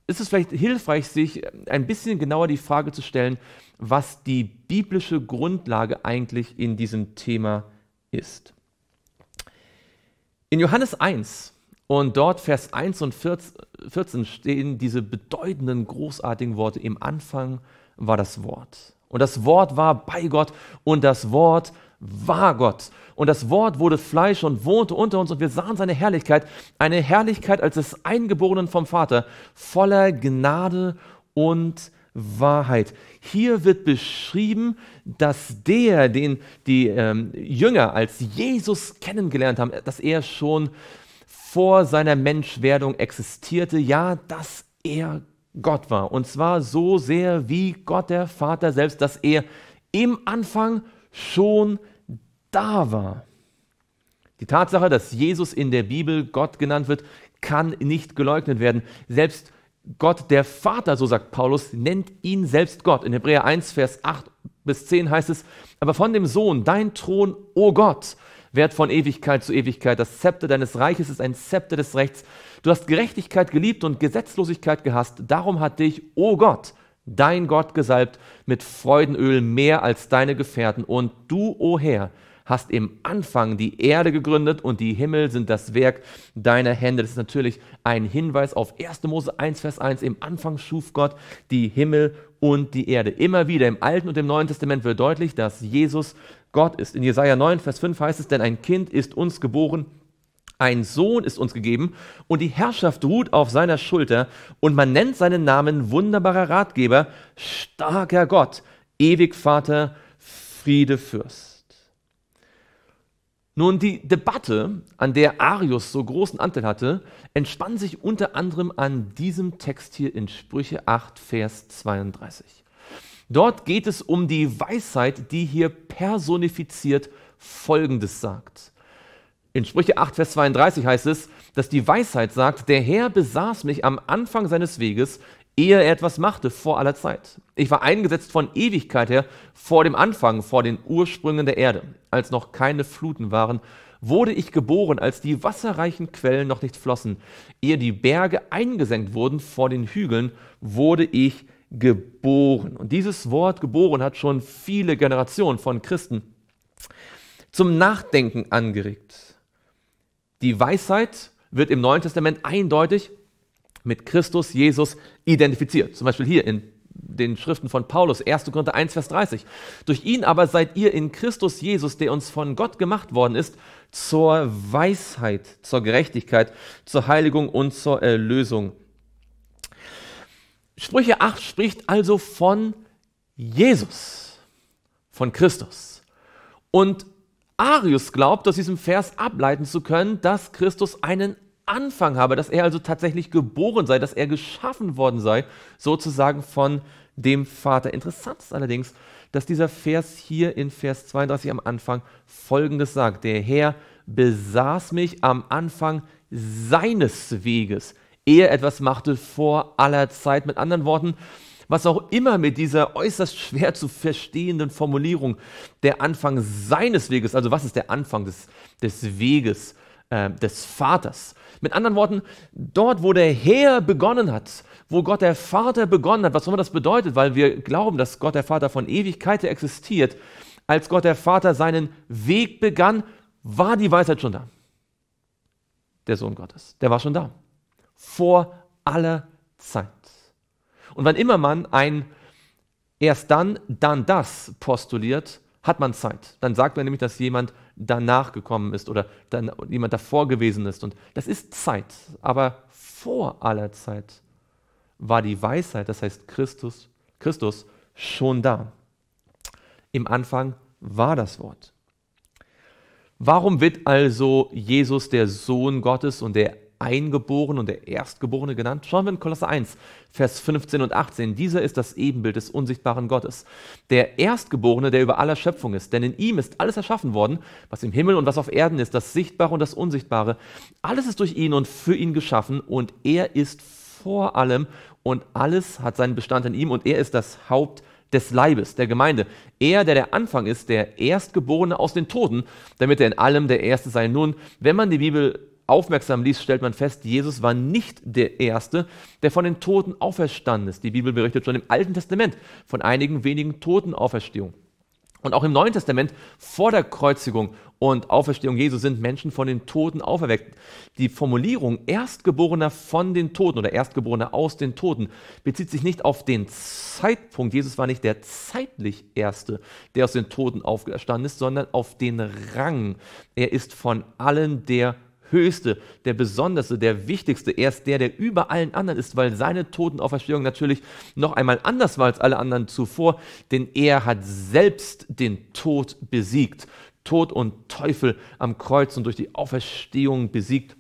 ist es vielleicht hilfreich, sich ein bisschen genauer die Frage zu stellen, was die biblische Grundlage eigentlich in diesem Thema ist. In Johannes 1 und dort, Vers 1 und 14, stehen diese bedeutenden, großartigen Worte. Im Anfang war das Wort. Und das Wort war bei Gott und das Wort war Gott. Und das Wort wurde Fleisch und wohnte unter uns und wir sahen seine Herrlichkeit, eine Herrlichkeit als des Eingeborenen vom Vater, voller Gnade und Wahrheit. Hier wird beschrieben, dass der, den die ähm, Jünger als Jesus kennengelernt haben, dass er schon äh, vor seiner Menschwerdung existierte, ja, dass er Gott war. Und zwar so sehr wie Gott der Vater selbst, dass er im Anfang schon da war. Die Tatsache, dass Jesus in der Bibel Gott genannt wird, kann nicht geleugnet werden. Selbst Gott der Vater, so sagt Paulus, nennt ihn selbst Gott. In Hebräer 1, Vers 8 bis 10 heißt es, aber von dem Sohn, dein Thron, o oh Gott, Wert von Ewigkeit zu Ewigkeit. Das Zepter deines Reiches ist ein Zepter des Rechts. Du hast Gerechtigkeit geliebt und Gesetzlosigkeit gehasst. Darum hat dich, o oh Gott, dein Gott gesalbt mit Freudenöl mehr als deine Gefährten. Und du, o oh Herr, hast im Anfang die Erde gegründet und die Himmel sind das Werk deiner Hände. Das ist natürlich ein Hinweis auf 1. Mose 1, Vers 1. Im Anfang schuf Gott die Himmel und die Erde. Immer wieder im Alten und im Neuen Testament wird deutlich, dass Jesus Gott ist. In Jesaja 9, Vers 5 heißt es: Denn ein Kind ist uns geboren, ein Sohn ist uns gegeben und die Herrschaft ruht auf seiner Schulter und man nennt seinen Namen wunderbarer Ratgeber, starker Gott, ewig Vater, Friede Fürst. Nun, die Debatte, an der Arius so großen Anteil hatte, entspann sich unter anderem an diesem Text hier in Sprüche 8, Vers 32. Dort geht es um die Weisheit, die hier personifiziert Folgendes sagt. In Sprüche 8, Vers 32 heißt es, dass die Weisheit sagt, der Herr besaß mich am Anfang seines Weges ehe er etwas machte, vor aller Zeit. Ich war eingesetzt von Ewigkeit her, vor dem Anfang, vor den Ursprüngen der Erde, als noch keine Fluten waren, wurde ich geboren, als die wasserreichen Quellen noch nicht flossen, ehe die Berge eingesenkt wurden vor den Hügeln, wurde ich geboren. Und dieses Wort geboren hat schon viele Generationen von Christen zum Nachdenken angeregt. Die Weisheit wird im Neuen Testament eindeutig mit Christus Jesus identifiziert. Zum Beispiel hier in den Schriften von Paulus, 1. Korinther 1, Vers 30. Durch ihn aber seid ihr in Christus Jesus, der uns von Gott gemacht worden ist, zur Weisheit, zur Gerechtigkeit, zur Heiligung und zur Erlösung. Sprüche 8 spricht also von Jesus, von Christus. Und Arius glaubt, aus diesem Vers ableiten zu können, dass Christus einen Anfang habe, dass er also tatsächlich geboren sei, dass er geschaffen worden sei, sozusagen von dem Vater. Interessant ist allerdings, dass dieser Vers hier in Vers 32 am Anfang folgendes sagt: Der Herr besaß mich am Anfang seines Weges, ehe etwas machte vor aller Zeit. Mit anderen Worten, was auch immer mit dieser äußerst schwer zu verstehenden Formulierung, der Anfang seines Weges, also was ist der Anfang des, des Weges, äh, des Vaters. Mit anderen Worten, dort, wo der Herr begonnen hat, wo Gott der Vater begonnen hat, was auch immer das bedeutet, weil wir glauben, dass Gott der Vater von Ewigkeit existiert, als Gott der Vater seinen Weg begann, war die Weisheit schon da. Der Sohn Gottes, der war schon da. Vor aller Zeit. Und wann immer man ein erst dann, dann das postuliert, hat man Zeit. Dann sagt man nämlich, dass jemand danach gekommen ist oder dann jemand davor gewesen ist. Und das ist Zeit, aber vor aller Zeit war die Weisheit, das heißt Christus, Christus schon da. Im Anfang war das Wort. Warum wird also Jesus der Sohn Gottes und der Eingeborene und der Erstgeborene genannt. Schauen wir in Kolosser 1, Vers 15 und 18. Dieser ist das Ebenbild des unsichtbaren Gottes. Der Erstgeborene, der über aller Schöpfung ist. Denn in ihm ist alles erschaffen worden, was im Himmel und was auf Erden ist, das Sichtbare und das Unsichtbare. Alles ist durch ihn und für ihn geschaffen und er ist vor allem und alles hat seinen Bestand in ihm und er ist das Haupt des Leibes, der Gemeinde. Er, der der Anfang ist, der Erstgeborene aus den Toten, damit er in allem der Erste sei. Nun, wenn man die Bibel aufmerksam liest, stellt man fest, Jesus war nicht der Erste, der von den Toten auferstanden ist. Die Bibel berichtet schon im Alten Testament von einigen wenigen Totenauferstehungen. Und auch im Neuen Testament vor der Kreuzigung und Auferstehung Jesu sind Menschen von den Toten auferweckt. Die Formulierung Erstgeborener von den Toten oder Erstgeborener aus den Toten bezieht sich nicht auf den Zeitpunkt. Jesus war nicht der zeitlich Erste, der aus den Toten auferstanden ist, sondern auf den Rang. Er ist von allen der Höchste, der Besonderste, der Wichtigste. Er ist der, der über allen anderen ist, weil seine Totenauferstehung natürlich noch einmal anders war als alle anderen zuvor, denn er hat selbst den Tod besiegt. Tod und Teufel am Kreuz und durch die Auferstehung besiegt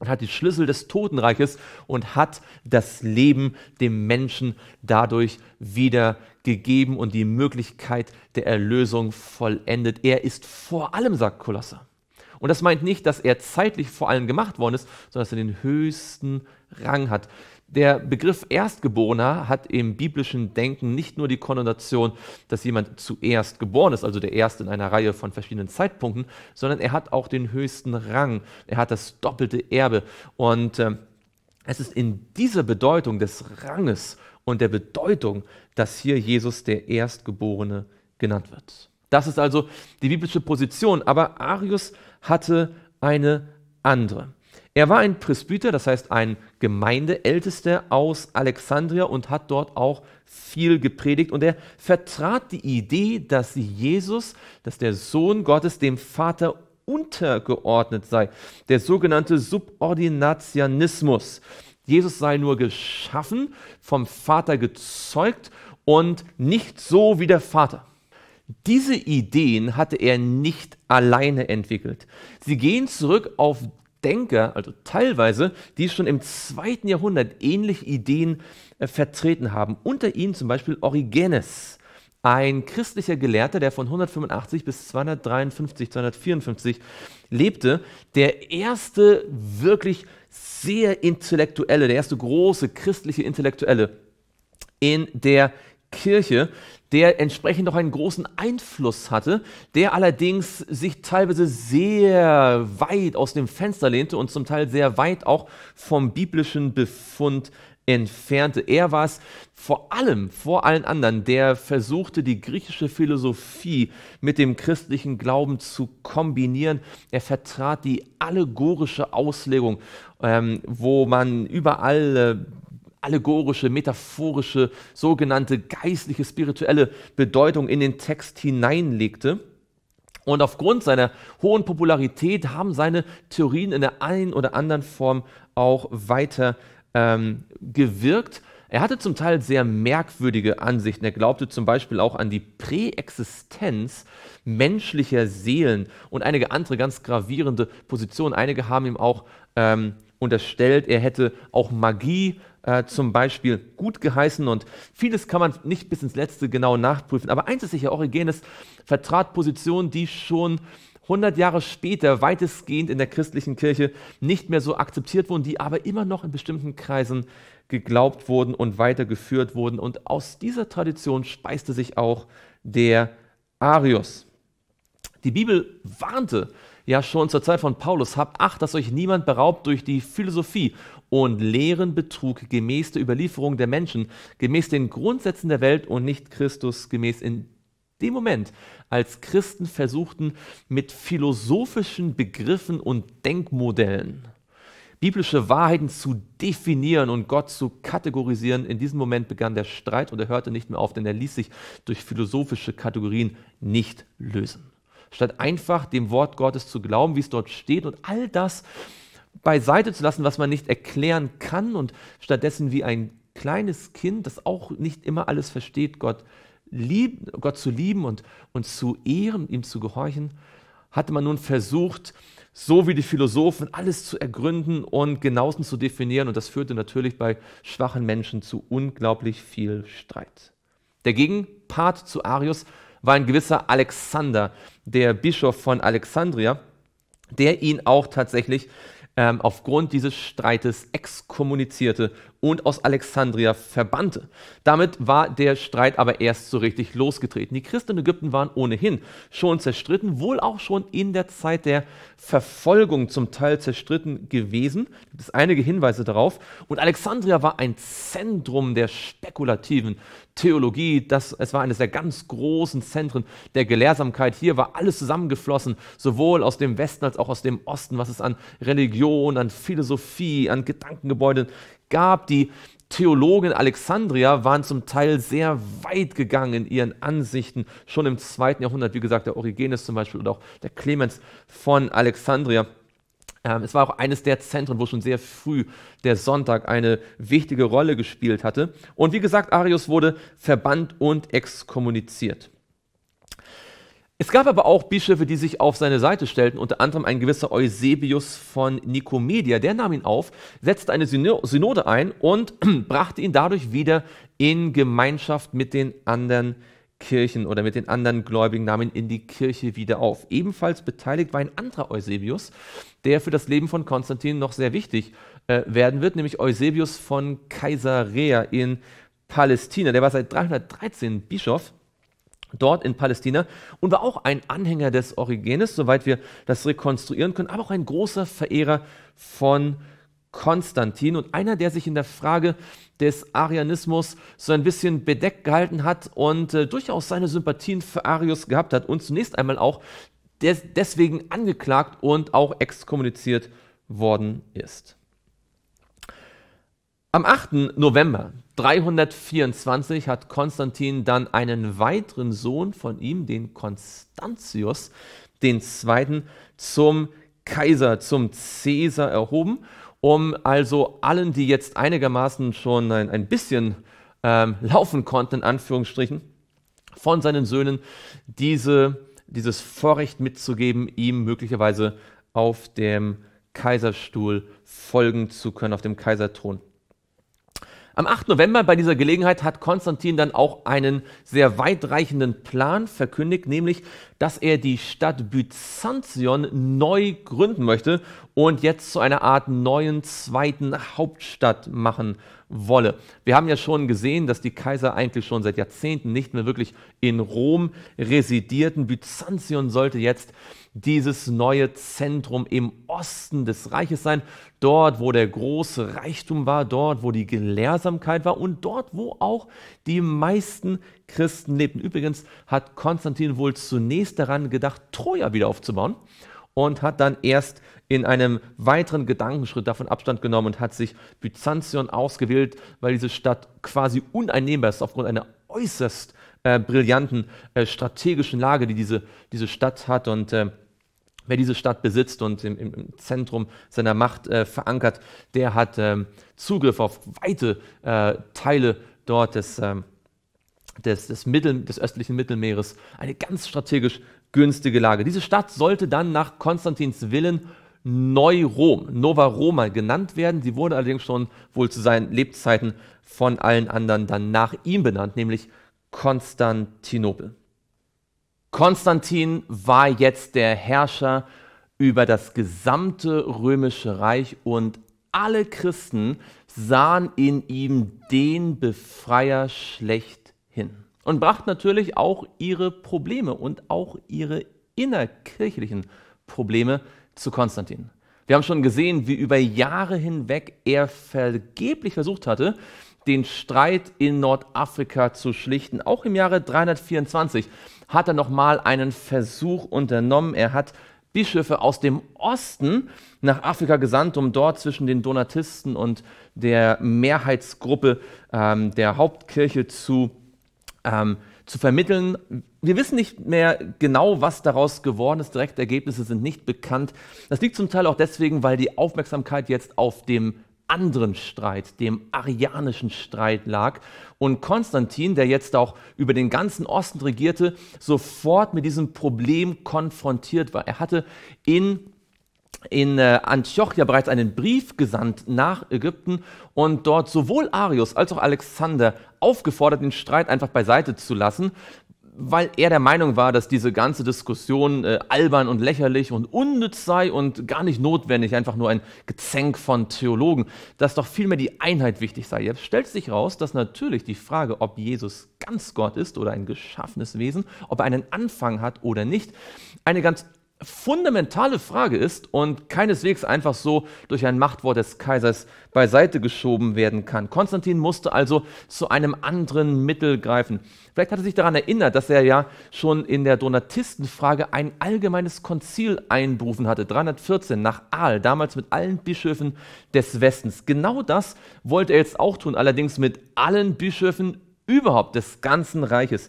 und hat die Schlüssel des Totenreiches und hat das Leben dem Menschen dadurch wieder gegeben und die Möglichkeit der Erlösung vollendet. Er ist vor allem, sagt Kolosser. Und das meint nicht, dass er zeitlich vor allem gemacht worden ist, sondern dass er den höchsten Rang hat. Der Begriff Erstgeborener hat im biblischen Denken nicht nur die Konnotation, dass jemand zuerst geboren ist, also der Erste in einer Reihe von verschiedenen Zeitpunkten, sondern er hat auch den höchsten Rang. Er hat das doppelte Erbe. Und äh, es ist in dieser Bedeutung des Ranges und der Bedeutung, dass hier Jesus der Erstgeborene genannt wird. Das ist also die biblische Position. Aber Arius hatte eine andere. Er war ein Presbyter, das heißt ein Gemeindeältester aus Alexandria und hat dort auch viel gepredigt. Und er vertrat die Idee, dass Jesus, dass der Sohn Gottes dem Vater untergeordnet sei. Der sogenannte Subordinationismus. Jesus sei nur geschaffen, vom Vater gezeugt und nicht so wie der Vater. Diese Ideen hatte er nicht alleine entwickelt. Sie gehen zurück auf Denker, also teilweise, die schon im zweiten Jahrhundert ähnliche Ideen äh, vertreten haben. Unter ihnen zum Beispiel Origenes, ein christlicher Gelehrter, der von 185 bis 253, 254 lebte, der erste wirklich sehr intellektuelle, der erste große christliche Intellektuelle in der Kirche, der entsprechend auch einen großen Einfluss hatte, der allerdings sich teilweise sehr weit aus dem Fenster lehnte und zum Teil sehr weit auch vom biblischen Befund entfernte. Er war es vor allem, vor allen anderen, der versuchte, die griechische Philosophie mit dem christlichen Glauben zu kombinieren. Er vertrat die allegorische Auslegung, ähm, wo man überall äh, allegorische, metaphorische, sogenannte geistliche, spirituelle Bedeutung in den Text hineinlegte. Und aufgrund seiner hohen Popularität haben seine Theorien in der einen oder anderen Form auch weiter ähm, gewirkt. Er hatte zum Teil sehr merkwürdige Ansichten. Er glaubte zum Beispiel auch an die Präexistenz menschlicher Seelen und einige andere ganz gravierende Positionen. Einige haben ihm auch ähm, unterstellt, er hätte auch Magie äh, zum Beispiel gut geheißen und vieles kann man nicht bis ins Letzte genau nachprüfen. Aber eins ist sicher, Origenes vertrat Positionen, die schon 100 Jahre später weitestgehend in der christlichen Kirche nicht mehr so akzeptiert wurden, die aber immer noch in bestimmten Kreisen geglaubt wurden und weitergeführt wurden. Und aus dieser Tradition speiste sich auch der Arius. Die Bibel warnte ja schon zur Zeit von Paulus, habt Acht, dass euch niemand beraubt durch die Philosophie und leeren Betrug gemäß der Überlieferung der Menschen, gemäß den Grundsätzen der Welt und nicht Christus gemäß in dem Moment, als Christen versuchten, mit philosophischen Begriffen und Denkmodellen biblische Wahrheiten zu definieren und Gott zu kategorisieren. In diesem Moment begann der Streit und er hörte nicht mehr auf, denn er ließ sich durch philosophische Kategorien nicht lösen statt einfach dem Wort Gottes zu glauben, wie es dort steht und all das beiseite zu lassen, was man nicht erklären kann und stattdessen wie ein kleines Kind, das auch nicht immer alles versteht, Gott, lieb, Gott zu lieben und, und zu ehren, ihm zu gehorchen, hatte man nun versucht, so wie die Philosophen, alles zu ergründen und genauestens zu definieren. Und das führte natürlich bei schwachen Menschen zu unglaublich viel Streit. Der Gegenpart zu Arius war ein gewisser Alexander, der Bischof von Alexandria, der ihn auch tatsächlich ähm, aufgrund dieses Streites exkommunizierte und aus Alexandria verbannte. Damit war der Streit aber erst so richtig losgetreten. Die Christen in Ägypten waren ohnehin schon zerstritten, wohl auch schon in der Zeit der Verfolgung zum Teil zerstritten gewesen. Es gibt einige Hinweise darauf. Und Alexandria war ein Zentrum der spekulativen Theologie. Das, es war eines der ganz großen Zentren der Gelehrsamkeit. Hier war alles zusammengeflossen, sowohl aus dem Westen als auch aus dem Osten, was es an Religion, an Philosophie, an Gedankengebäuden gab. Die Theologen Alexandria waren zum Teil sehr weit gegangen in ihren Ansichten, schon im zweiten Jahrhundert, wie gesagt, der Origenes zum Beispiel oder auch der Clemens von Alexandria. Ähm, es war auch eines der Zentren, wo schon sehr früh der Sonntag eine wichtige Rolle gespielt hatte. Und wie gesagt, Arius wurde verbannt und exkommuniziert. Es gab aber auch Bischöfe, die sich auf seine Seite stellten, unter anderem ein gewisser Eusebius von Nikomedia. Der nahm ihn auf, setzte eine Synode ein und brachte ihn dadurch wieder in Gemeinschaft mit den anderen Kirchen oder mit den anderen Gläubigen, nahm ihn in die Kirche wieder auf. Ebenfalls beteiligt war ein anderer Eusebius, der für das Leben von Konstantin noch sehr wichtig äh, werden wird, nämlich Eusebius von Caesarea in Palästina. Der war seit 313 Bischof dort in Palästina und war auch ein Anhänger des Origenes, soweit wir das rekonstruieren können, aber auch ein großer Verehrer von Konstantin und einer, der sich in der Frage des Arianismus so ein bisschen bedeckt gehalten hat und äh, durchaus seine Sympathien für Arius gehabt hat und zunächst einmal auch des deswegen angeklagt und auch exkommuniziert worden ist. Am 8. November 324 hat Konstantin dann einen weiteren Sohn von ihm, den Konstantius II., zum Kaiser, zum Cäsar erhoben, um also allen, die jetzt einigermaßen schon ein, ein bisschen ähm, laufen konnten, in Anführungsstrichen, von seinen Söhnen diese, dieses Vorrecht mitzugeben, ihm möglicherweise auf dem Kaiserstuhl folgen zu können, auf dem Kaiserthron. Am 8. November bei dieser Gelegenheit hat Konstantin dann auch einen sehr weitreichenden Plan verkündigt, nämlich dass er die Stadt Byzantion neu gründen möchte und jetzt zu einer Art neuen zweiten Hauptstadt machen wolle. Wir haben ja schon gesehen, dass die Kaiser eigentlich schon seit Jahrzehnten nicht mehr wirklich in Rom residierten. Byzantion sollte jetzt dieses neue Zentrum im Osten des Reiches sein, dort wo der große Reichtum war, dort wo die Gelehrsamkeit war und dort wo auch die meisten Christen lebten. Übrigens hat Konstantin wohl zunächst daran gedacht, Troja wieder aufzubauen und hat dann erst in einem weiteren Gedankenschritt davon Abstand genommen und hat sich Byzantion ausgewählt, weil diese Stadt quasi uneinnehmbar ist aufgrund einer äußerst äh, brillanten äh, strategischen Lage, die diese, diese Stadt hat und äh, Wer diese Stadt besitzt und im, im Zentrum seiner Macht äh, verankert, der hat ähm, Zugriff auf weite äh, Teile dort des, ähm, des, des, Mittel, des östlichen Mittelmeeres eine ganz strategisch günstige Lage. Diese Stadt sollte dann nach Konstantins Willen Neu-Rom, Nova Roma genannt werden. Sie wurde allerdings schon wohl zu seinen Lebzeiten von allen anderen dann nach ihm benannt, nämlich Konstantinopel. Konstantin war jetzt der Herrscher über das gesamte römische Reich und alle Christen sahen in ihm den Befreier schlecht hin und brachten natürlich auch ihre Probleme und auch ihre innerkirchlichen Probleme zu Konstantin. Wir haben schon gesehen, wie über Jahre hinweg er vergeblich versucht hatte, den Streit in Nordafrika zu schlichten. Auch im Jahre 324 hat er nochmal einen Versuch unternommen. Er hat Bischöfe aus dem Osten nach Afrika gesandt, um dort zwischen den Donatisten und der Mehrheitsgruppe ähm, der Hauptkirche zu ähm, zu vermitteln. Wir wissen nicht mehr genau, was daraus geworden ist. Direkte Ergebnisse sind nicht bekannt. Das liegt zum Teil auch deswegen, weil die Aufmerksamkeit jetzt auf dem anderen Streit, dem arianischen Streit lag. Und Konstantin, der jetzt auch über den ganzen Osten regierte, sofort mit diesem Problem konfrontiert war. Er hatte in in äh, Antiochia bereits einen Brief gesandt nach Ägypten und dort sowohl Arius als auch Alexander aufgefordert, den Streit einfach beiseite zu lassen, weil er der Meinung war, dass diese ganze Diskussion äh, albern und lächerlich und unnütz sei und gar nicht notwendig, einfach nur ein Gezänk von Theologen, dass doch vielmehr die Einheit wichtig sei. Jetzt stellt sich raus, dass natürlich die Frage, ob Jesus ganz Gott ist oder ein geschaffenes Wesen, ob er einen Anfang hat oder nicht, eine ganz fundamentale Frage ist und keineswegs einfach so durch ein Machtwort des Kaisers beiseite geschoben werden kann. Konstantin musste also zu einem anderen Mittel greifen. Vielleicht hat er sich daran erinnert, dass er ja schon in der Donatistenfrage ein allgemeines Konzil einberufen hatte, 314 nach Aal, damals mit allen Bischöfen des Westens. Genau das wollte er jetzt auch tun, allerdings mit allen Bischöfen überhaupt des ganzen Reiches.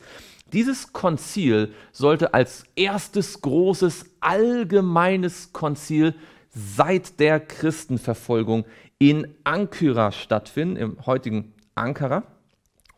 Dieses Konzil sollte als erstes großes allgemeines Konzil seit der Christenverfolgung in Ankara stattfinden, im heutigen Ankara.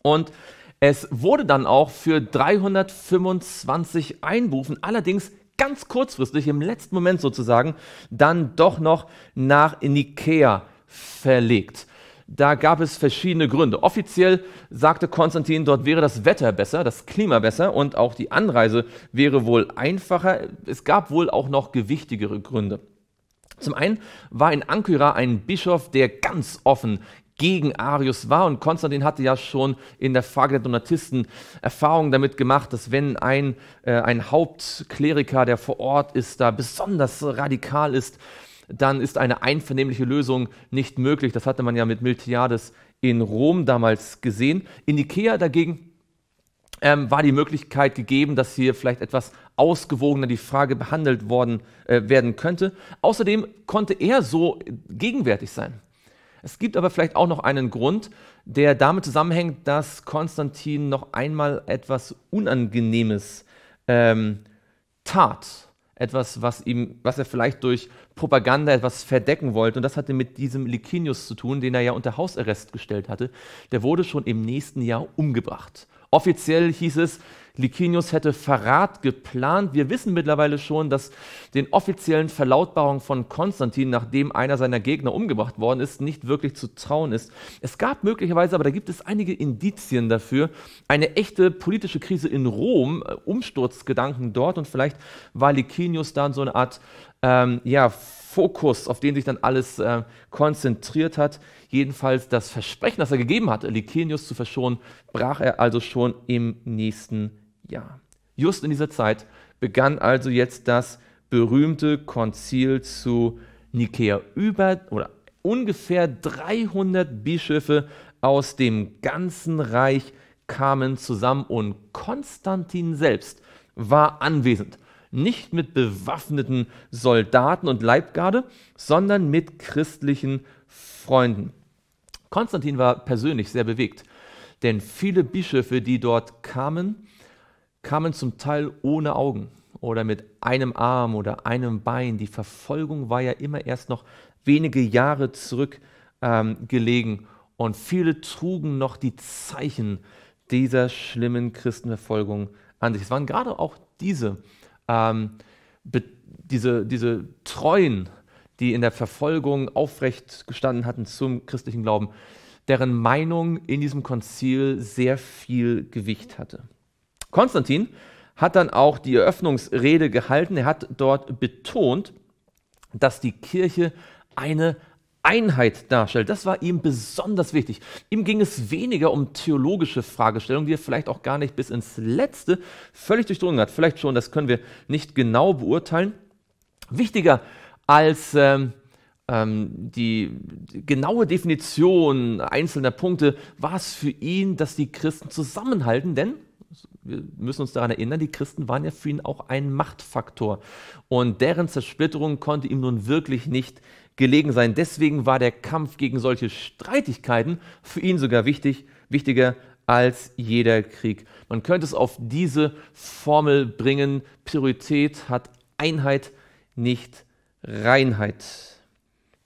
Und es wurde dann auch für 325 Einbufen, allerdings ganz kurzfristig, im letzten Moment sozusagen, dann doch noch nach Nikea verlegt. Da gab es verschiedene Gründe. Offiziell sagte Konstantin, dort wäre das Wetter besser, das Klima besser und auch die Anreise wäre wohl einfacher. Es gab wohl auch noch gewichtigere Gründe. Zum einen war in Ankyra ein Bischof, der ganz offen gegen Arius war. Und Konstantin hatte ja schon in der Frage der Donatisten Erfahrungen damit gemacht, dass wenn ein, äh, ein Hauptkleriker, der vor Ort ist, da besonders radikal ist, dann ist eine einvernehmliche Lösung nicht möglich. Das hatte man ja mit Miltiades in Rom damals gesehen. In Nikea dagegen ähm, war die Möglichkeit gegeben, dass hier vielleicht etwas ausgewogener die Frage behandelt worden, äh, werden könnte. Außerdem konnte er so gegenwärtig sein. Es gibt aber vielleicht auch noch einen Grund, der damit zusammenhängt, dass Konstantin noch einmal etwas Unangenehmes ähm, tat etwas, was ihm, was er vielleicht durch Propaganda etwas verdecken wollte. Und das hatte mit diesem Licinius zu tun, den er ja unter Hausarrest gestellt hatte. Der wurde schon im nächsten Jahr umgebracht. Offiziell hieß es, Licinius hätte Verrat geplant. Wir wissen mittlerweile schon, dass den offiziellen Verlautbarungen von Konstantin, nachdem einer seiner Gegner umgebracht worden ist, nicht wirklich zu trauen ist. Es gab möglicherweise, aber da gibt es einige Indizien dafür, eine echte politische Krise in Rom, äh, Umsturzgedanken dort und vielleicht war Licinius dann so eine Art ähm, ja, Fokus, auf den sich dann alles äh, konzentriert hat. Jedenfalls das Versprechen, das er gegeben hatte, Lykenius zu verschonen, brach er also schon im nächsten Jahr. Just in dieser Zeit begann also jetzt das berühmte Konzil zu Nikea. Über oder ungefähr 300 Bischöfe aus dem ganzen Reich kamen zusammen und Konstantin selbst war anwesend nicht mit bewaffneten Soldaten und Leibgarde, sondern mit christlichen Freunden. Konstantin war persönlich sehr bewegt, denn viele Bischöfe, die dort kamen, kamen zum Teil ohne Augen oder mit einem Arm oder einem Bein. Die Verfolgung war ja immer erst noch wenige Jahre zurückgelegen ähm, und viele trugen noch die Zeichen dieser schlimmen Christenverfolgung an sich. Es waren gerade auch diese ähm, diese, diese Treuen, die in der Verfolgung aufrecht gestanden hatten zum christlichen Glauben, deren Meinung in diesem Konzil sehr viel Gewicht hatte. Konstantin hat dann auch die Eröffnungsrede gehalten. Er hat dort betont, dass die Kirche eine Einheit darstellt. Das war ihm besonders wichtig. Ihm ging es weniger um theologische Fragestellungen, die er vielleicht auch gar nicht bis ins Letzte völlig durchdrungen hat. Vielleicht schon, das können wir nicht genau beurteilen. Wichtiger als ähm, ähm, die, die genaue Definition einzelner Punkte war es für ihn, dass die Christen zusammenhalten, denn wir müssen uns daran erinnern, die Christen waren ja für ihn auch ein Machtfaktor. Und deren Zersplitterung konnte ihm nun wirklich nicht gelegen sein. Deswegen war der Kampf gegen solche Streitigkeiten für ihn sogar wichtig, wichtiger als jeder Krieg. Man könnte es auf diese Formel bringen, Priorität hat Einheit, nicht Reinheit.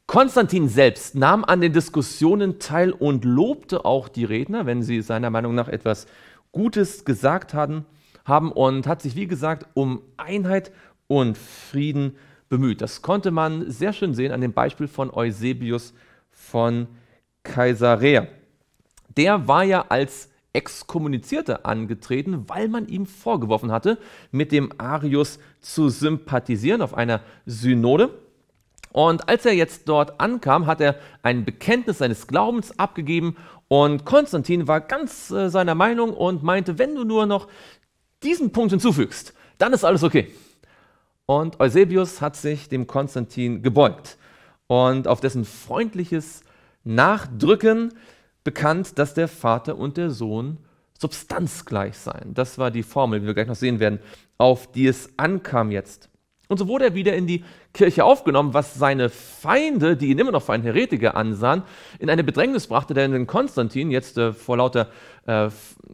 Konstantin selbst nahm an den Diskussionen teil und lobte auch die Redner, wenn sie seiner Meinung nach etwas Gutes gesagt hatten, haben und hat sich, wie gesagt, um Einheit und Frieden bemüht. Das konnte man sehr schön sehen an dem Beispiel von Eusebius von Caesarea. Der war ja als Exkommunizierter angetreten, weil man ihm vorgeworfen hatte, mit dem Arius zu sympathisieren auf einer Synode. Und als er jetzt dort ankam, hat er ein Bekenntnis seines Glaubens abgegeben und Konstantin war ganz äh, seiner Meinung und meinte, wenn du nur noch diesen Punkt hinzufügst, dann ist alles okay. Und Eusebius hat sich dem Konstantin gebeugt. Und auf dessen freundliches Nachdrücken bekannt, dass der Vater und der Sohn substanzgleich seien. Das war die Formel, wie wir gleich noch sehen werden, auf die es ankam jetzt. Und so wurde er wieder in die Kirche aufgenommen, was seine Feinde, die ihn immer noch für einen Heretiker ansahen, in eine Bedrängnis brachte, denn den Konstantin jetzt äh, vor lauter äh,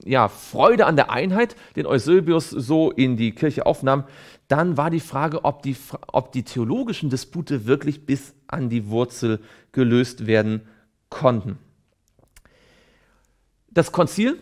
ja, Freude an der Einheit, den Eusebius so in die Kirche aufnahm, dann war die Frage, ob die, ob die theologischen Dispute wirklich bis an die Wurzel gelöst werden konnten. Das Konzil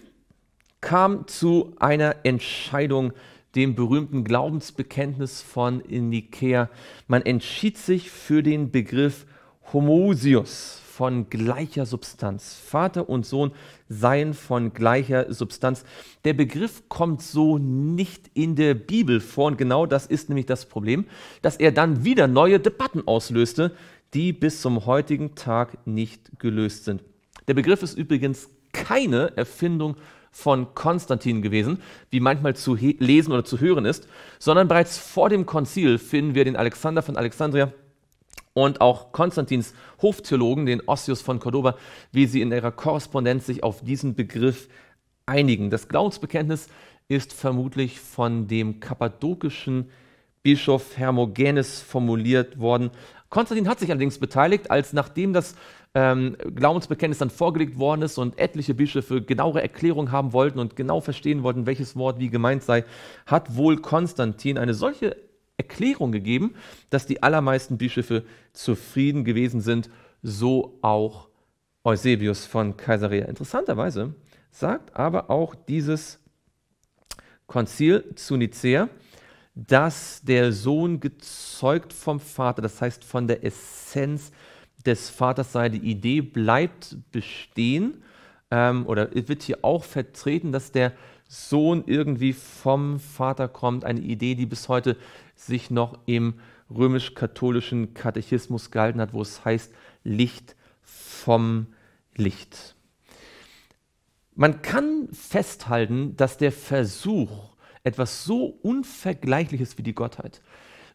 kam zu einer Entscheidung, dem berühmten Glaubensbekenntnis von Nikea. Man entschied sich für den Begriff Homoousios von gleicher Substanz. Vater und Sohn seien von gleicher Substanz. Der Begriff kommt so nicht in der Bibel vor und genau das ist nämlich das Problem, dass er dann wieder neue Debatten auslöste, die bis zum heutigen Tag nicht gelöst sind. Der Begriff ist übrigens keine Erfindung von Konstantin gewesen, wie manchmal zu lesen oder zu hören ist, sondern bereits vor dem Konzil finden wir den Alexander von Alexandria und auch Konstantins Hoftheologen, den Ossius von Cordoba, wie sie in ihrer Korrespondenz sich auf diesen Begriff einigen. Das Glaubensbekenntnis ist vermutlich von dem kappadokischen Bischof Hermogenes formuliert worden. Konstantin hat sich allerdings beteiligt, als nachdem das ähm, Glaubensbekenntnis dann vorgelegt worden ist und etliche Bischöfe genauere Erklärungen haben wollten und genau verstehen wollten, welches Wort wie gemeint sei, hat wohl Konstantin eine solche Erklärung gegeben, dass die allermeisten Bischöfe zufrieden gewesen sind, so auch Eusebius von Caesarea. Interessanterweise sagt aber auch dieses Konzil zu Nicea, dass der Sohn gezeugt vom Vater, das heißt von der Essenz des Vaters sei, die Idee bleibt bestehen ähm, oder wird hier auch vertreten, dass der Sohn irgendwie vom Vater kommt, eine Idee, die bis heute sich noch im römisch-katholischen Katechismus gehalten hat, wo es heißt Licht vom Licht. Man kann festhalten, dass der Versuch, etwas so Unvergleichliches wie die Gottheit,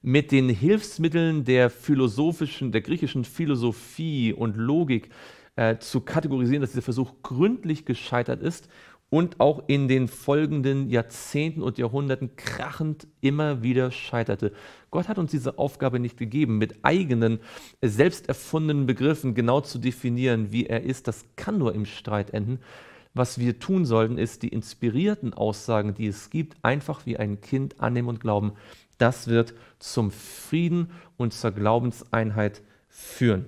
mit den Hilfsmitteln der philosophischen, der griechischen Philosophie und Logik äh, zu kategorisieren, dass dieser Versuch gründlich gescheitert ist, und auch in den folgenden Jahrzehnten und Jahrhunderten krachend immer wieder scheiterte. Gott hat uns diese Aufgabe nicht gegeben, mit eigenen, selbst erfundenen Begriffen genau zu definieren, wie er ist. Das kann nur im Streit enden. Was wir tun sollten, ist die inspirierten Aussagen, die es gibt, einfach wie ein Kind annehmen und glauben. Das wird zum Frieden und zur Glaubenseinheit führen.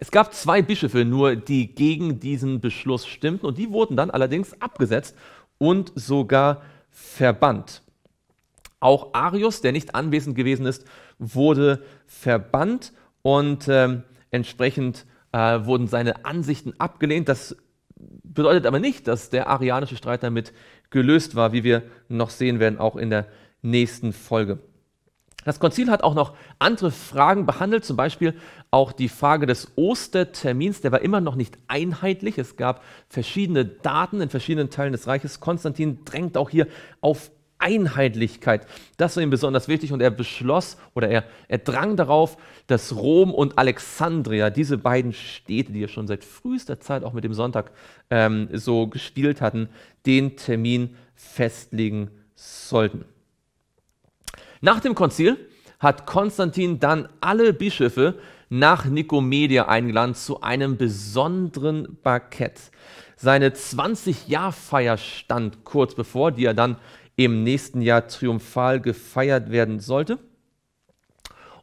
Es gab zwei Bischöfe nur, die gegen diesen Beschluss stimmten und die wurden dann allerdings abgesetzt und sogar verbannt. Auch Arius, der nicht anwesend gewesen ist, wurde verbannt und äh, entsprechend äh, wurden seine Ansichten abgelehnt. Das bedeutet aber nicht, dass der arianische Streit damit gelöst war, wie wir noch sehen werden, auch in der nächsten Folge. Das Konzil hat auch noch andere Fragen behandelt, zum Beispiel, auch die Frage des Ostertermins, der war immer noch nicht einheitlich. Es gab verschiedene Daten in verschiedenen Teilen des Reiches. Konstantin drängt auch hier auf Einheitlichkeit. Das war ihm besonders wichtig und er beschloss oder er, er drang darauf, dass Rom und Alexandria, diese beiden Städte, die ja schon seit frühester Zeit auch mit dem Sonntag ähm, so gespielt hatten, den Termin festlegen sollten. Nach dem Konzil hat Konstantin dann alle Bischöfe nach Nikomedia eingeladen zu einem besonderen Bankett. Seine 20-Jahr-Feier stand kurz bevor, die er dann im nächsten Jahr triumphal gefeiert werden sollte.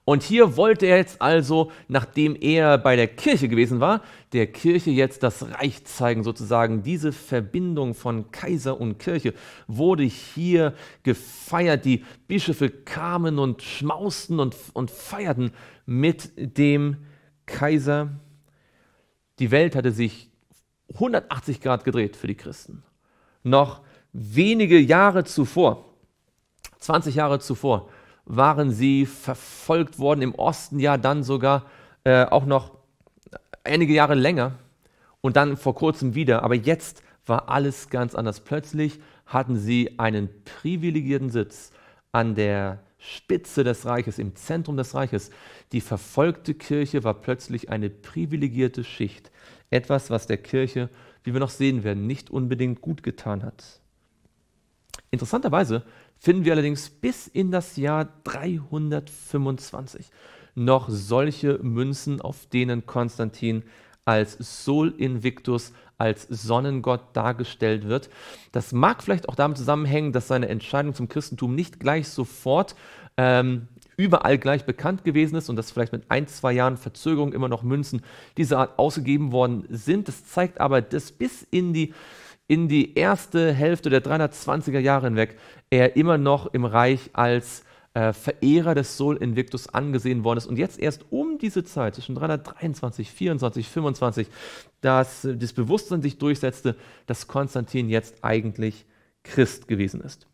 Und hier wollte er jetzt also, nachdem er bei der Kirche gewesen war, der Kirche jetzt das Reich zeigen, sozusagen. Diese Verbindung von Kaiser und Kirche wurde hier gefeiert. Die Bischöfe kamen und schmausten und, und feierten mit dem Kaiser. Die Welt hatte sich 180 Grad gedreht für die Christen. Noch wenige Jahre zuvor, 20 Jahre zuvor, waren sie verfolgt worden, im Osten ja dann sogar äh, auch noch einige Jahre länger und dann vor kurzem wieder. Aber jetzt war alles ganz anders. Plötzlich hatten sie einen privilegierten Sitz an der Spitze des Reiches, im Zentrum des Reiches. Die verfolgte Kirche war plötzlich eine privilegierte Schicht. Etwas, was der Kirche, wie wir noch sehen werden, nicht unbedingt gut getan hat. Interessanterweise finden wir allerdings bis in das Jahr 325 noch solche Münzen, auf denen Konstantin als Sol Invictus, als Sonnengott dargestellt wird. Das mag vielleicht auch damit zusammenhängen, dass seine Entscheidung zum Christentum nicht gleich sofort ähm, überall gleich bekannt gewesen ist und dass vielleicht mit ein, zwei Jahren Verzögerung immer noch Münzen dieser Art ausgegeben worden sind. Das zeigt aber, dass bis in die in die erste Hälfte der 320er Jahre hinweg er immer noch im Reich als äh, Verehrer des Sol Invictus angesehen worden ist. Und jetzt erst um diese Zeit, zwischen 323, 24, 25, dass das Bewusstsein sich durchsetzte, dass Konstantin jetzt eigentlich Christ gewesen ist.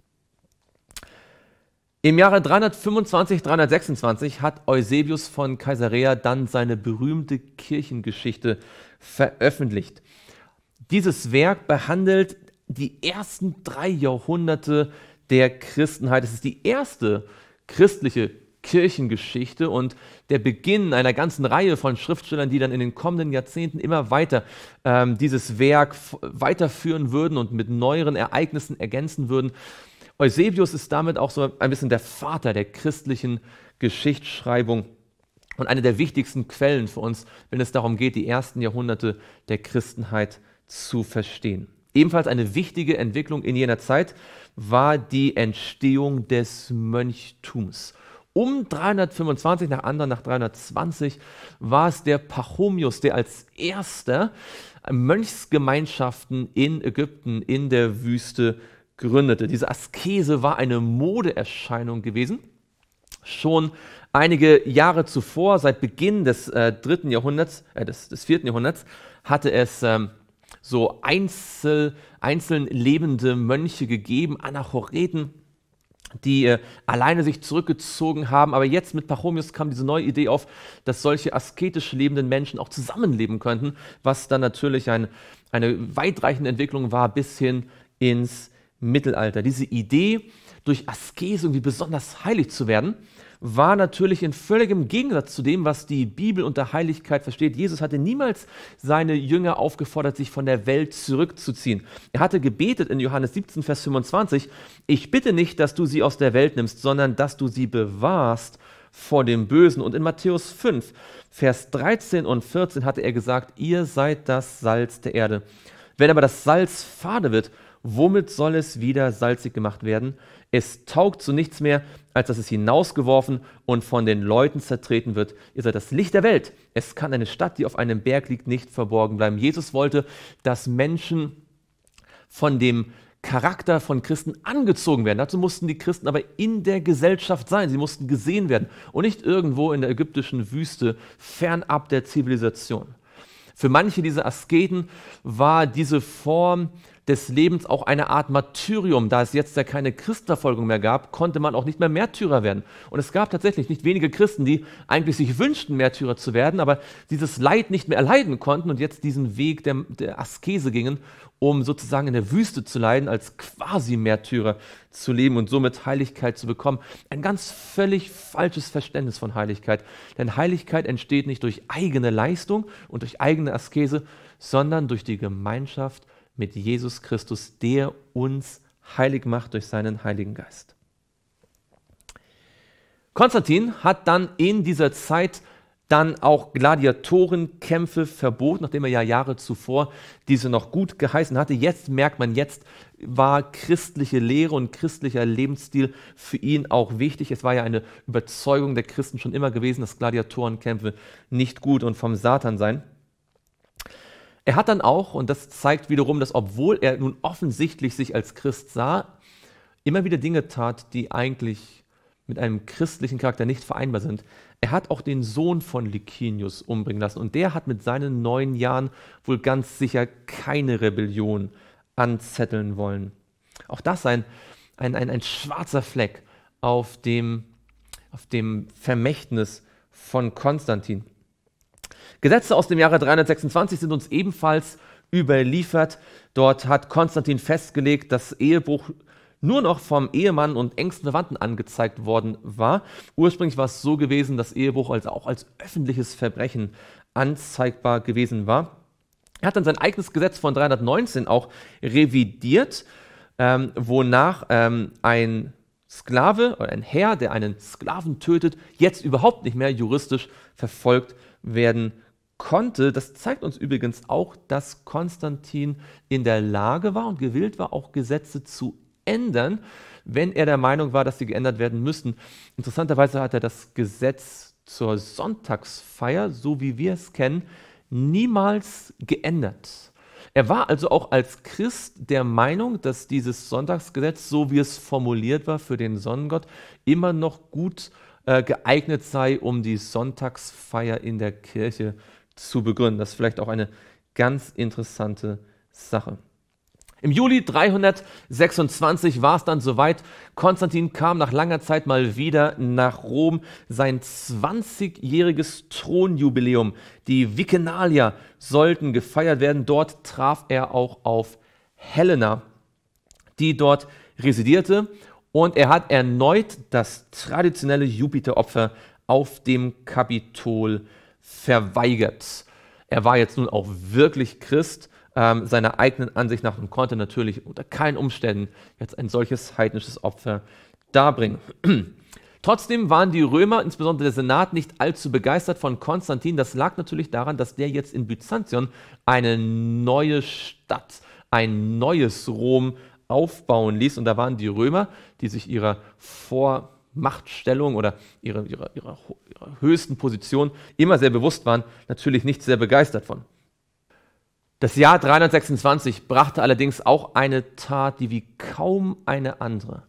Im Jahre 325, 326 hat Eusebius von Caesarea dann seine berühmte Kirchengeschichte veröffentlicht. Dieses Werk behandelt die ersten drei Jahrhunderte der Christenheit. Es ist die erste christliche Kirchengeschichte und der Beginn einer ganzen Reihe von Schriftstellern, die dann in den kommenden Jahrzehnten immer weiter ähm, dieses Werk weiterführen würden und mit neueren Ereignissen ergänzen würden. Eusebius ist damit auch so ein bisschen der Vater der christlichen Geschichtsschreibung und eine der wichtigsten Quellen für uns, wenn es darum geht, die ersten Jahrhunderte der Christenheit zu zu verstehen. Ebenfalls eine wichtige Entwicklung in jener Zeit war die Entstehung des Mönchtums. Um 325 nach anderen, nach 320 war es der Pachomius, der als erster Mönchsgemeinschaften in Ägypten in der Wüste gründete. Diese Askese war eine Modeerscheinung gewesen. Schon einige Jahre zuvor, seit Beginn des äh, dritten Jahrhunderts, äh, des, des vierten Jahrhunderts, hatte es ähm, so einzel, einzeln lebende Mönche gegeben, Anachoreten, die äh, alleine sich zurückgezogen haben. Aber jetzt mit Pachomius kam diese neue Idee auf, dass solche asketisch lebenden Menschen auch zusammenleben könnten, was dann natürlich ein, eine weitreichende Entwicklung war bis hin ins Mittelalter. Diese Idee, durch Askese irgendwie besonders heilig zu werden, war natürlich in völligem Gegensatz zu dem, was die Bibel unter Heiligkeit versteht. Jesus hatte niemals seine Jünger aufgefordert, sich von der Welt zurückzuziehen. Er hatte gebetet in Johannes 17, Vers 25, ich bitte nicht, dass du sie aus der Welt nimmst, sondern dass du sie bewahrst vor dem Bösen. Und in Matthäus 5, Vers 13 und 14 hatte er gesagt, ihr seid das Salz der Erde. Wenn aber das Salz fade wird, womit soll es wieder salzig gemacht werden? Es taugt zu nichts mehr, als dass es hinausgeworfen und von den Leuten zertreten wird. Ihr seid das Licht der Welt. Es kann eine Stadt, die auf einem Berg liegt, nicht verborgen bleiben. Jesus wollte, dass Menschen von dem Charakter von Christen angezogen werden. Dazu mussten die Christen aber in der Gesellschaft sein. Sie mussten gesehen werden und nicht irgendwo in der ägyptischen Wüste, fernab der Zivilisation. Für manche dieser Asketen war diese Form des Lebens auch eine Art Martyrium. Da es jetzt ja keine Christverfolgung mehr gab, konnte man auch nicht mehr Märtyrer werden. Und es gab tatsächlich nicht wenige Christen, die eigentlich sich wünschten, Märtyrer zu werden, aber dieses Leid nicht mehr erleiden konnten und jetzt diesen Weg der, der Askese gingen, um sozusagen in der Wüste zu leiden, als quasi Märtyrer zu leben und somit Heiligkeit zu bekommen. Ein ganz völlig falsches Verständnis von Heiligkeit. Denn Heiligkeit entsteht nicht durch eigene Leistung und durch eigene Askese, sondern durch die Gemeinschaft mit Jesus Christus, der uns heilig macht durch seinen Heiligen Geist. Konstantin hat dann in dieser Zeit dann auch Gladiatorenkämpfe verboten, nachdem er ja Jahre zuvor diese noch gut geheißen hatte. Jetzt merkt man, jetzt war christliche Lehre und christlicher Lebensstil für ihn auch wichtig. Es war ja eine Überzeugung der Christen schon immer gewesen, dass Gladiatorenkämpfe nicht gut und vom Satan seien. Er hat dann auch, und das zeigt wiederum, dass obwohl er nun offensichtlich sich als Christ sah, immer wieder Dinge tat, die eigentlich mit einem christlichen Charakter nicht vereinbar sind. Er hat auch den Sohn von Licinius umbringen lassen und der hat mit seinen neun Jahren wohl ganz sicher keine Rebellion anzetteln wollen. Auch das ein, ein, ein, ein schwarzer Fleck auf dem, auf dem Vermächtnis von Konstantin. Gesetze aus dem Jahre 326 sind uns ebenfalls überliefert. Dort hat Konstantin festgelegt, dass Ehebruch nur noch vom Ehemann und engsten Verwandten angezeigt worden war. Ursprünglich war es so gewesen, dass Ehebruch als auch als öffentliches Verbrechen anzeigbar gewesen war. Er hat dann sein eigenes Gesetz von 319 auch revidiert, ähm, wonach ähm, ein Sklave oder ein Herr, der einen Sklaven tötet, jetzt überhaupt nicht mehr juristisch verfolgt werden konnte. Das zeigt uns übrigens auch, dass Konstantin in der Lage war und gewillt war, auch Gesetze zu ändern, wenn er der Meinung war, dass sie geändert werden müssen. Interessanterweise hat er das Gesetz zur Sonntagsfeier, so wie wir es kennen, niemals geändert. Er war also auch als Christ der Meinung, dass dieses Sonntagsgesetz, so wie es formuliert war für den Sonnengott, immer noch gut äh, äh, geeignet sei, um die Sonntagsfeier in der Kirche zu begründen. Das ist vielleicht auch eine ganz interessante Sache. Im Juli 326 war es dann soweit. Konstantin kam nach langer Zeit mal wieder nach Rom. Sein 20-jähriges Thronjubiläum, die Vikenalia, sollten gefeiert werden. Dort traf er auch auf Helena, die dort residierte und er hat erneut das traditionelle Jupiteropfer auf dem Kapitol verweigert. Er war jetzt nun auch wirklich Christ, ähm, seiner eigenen Ansicht nach und konnte natürlich unter keinen Umständen jetzt ein solches heidnisches Opfer darbringen. Trotzdem waren die Römer, insbesondere der Senat, nicht allzu begeistert von Konstantin. Das lag natürlich daran, dass der jetzt in Byzantion eine neue Stadt, ein neues Rom aufbauen ließ. Und da waren die Römer, die sich ihrer Vormachtstellung oder ihrer, ihrer, ihrer, ihrer höchsten Position immer sehr bewusst waren, natürlich nicht sehr begeistert von. Das Jahr 326 brachte allerdings auch eine Tat, die wie kaum eine andere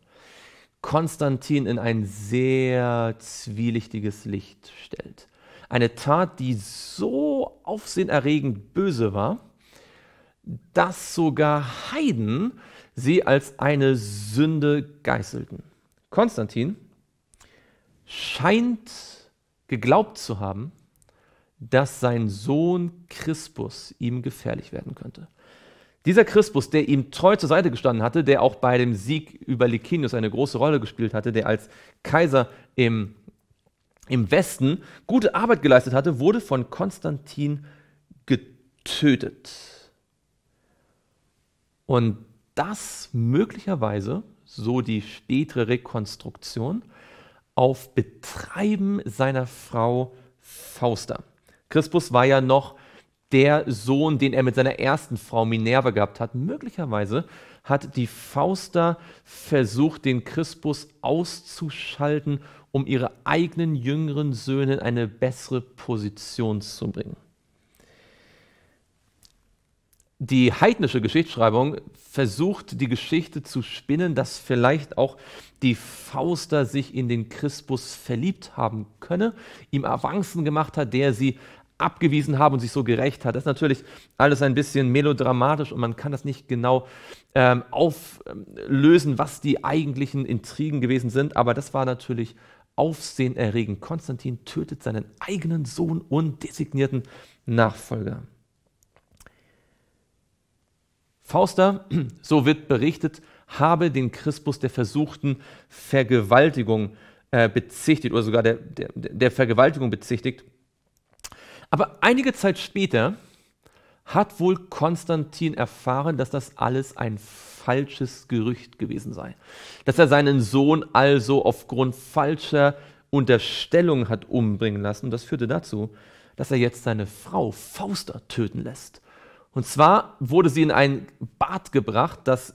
Konstantin in ein sehr zwielichtiges Licht stellt. Eine Tat, die so aufsehenerregend böse war, dass sogar Heiden sie als eine Sünde geißelten. Konstantin scheint geglaubt zu haben, dass sein Sohn Crispus ihm gefährlich werden könnte. Dieser Crispus, der ihm treu zur Seite gestanden hatte, der auch bei dem Sieg über Licinius eine große Rolle gespielt hatte, der als Kaiser im, im Westen gute Arbeit geleistet hatte, wurde von Konstantin getötet. Und das möglicherweise, so die spätere Rekonstruktion, auf Betreiben seiner Frau Fausta. Crispus war ja noch der Sohn, den er mit seiner ersten Frau Minerva gehabt hat. Möglicherweise hat die Fausta versucht, den Crispus auszuschalten, um ihre eigenen jüngeren Söhne in eine bessere Position zu bringen die heidnische Geschichtsschreibung versucht, die Geschichte zu spinnen, dass vielleicht auch die Fauster sich in den Christus verliebt haben könne, ihm Avancen gemacht hat, der sie abgewiesen haben und sich so gerecht hat. Das ist natürlich alles ein bisschen melodramatisch und man kann das nicht genau ähm, auflösen, was die eigentlichen Intrigen gewesen sind, aber das war natürlich aufsehenerregend. Konstantin tötet seinen eigenen Sohn und designierten Nachfolger. Fauster, so wird berichtet, habe den Christus der versuchten Vergewaltigung äh, bezichtigt oder sogar der, der, der Vergewaltigung bezichtigt. Aber einige Zeit später hat wohl Konstantin erfahren, dass das alles ein falsches Gerücht gewesen sei. Dass er seinen Sohn also aufgrund falscher Unterstellung hat umbringen lassen. Und das führte dazu, dass er jetzt seine Frau Fausta töten lässt und zwar wurde sie in ein Bad gebracht, das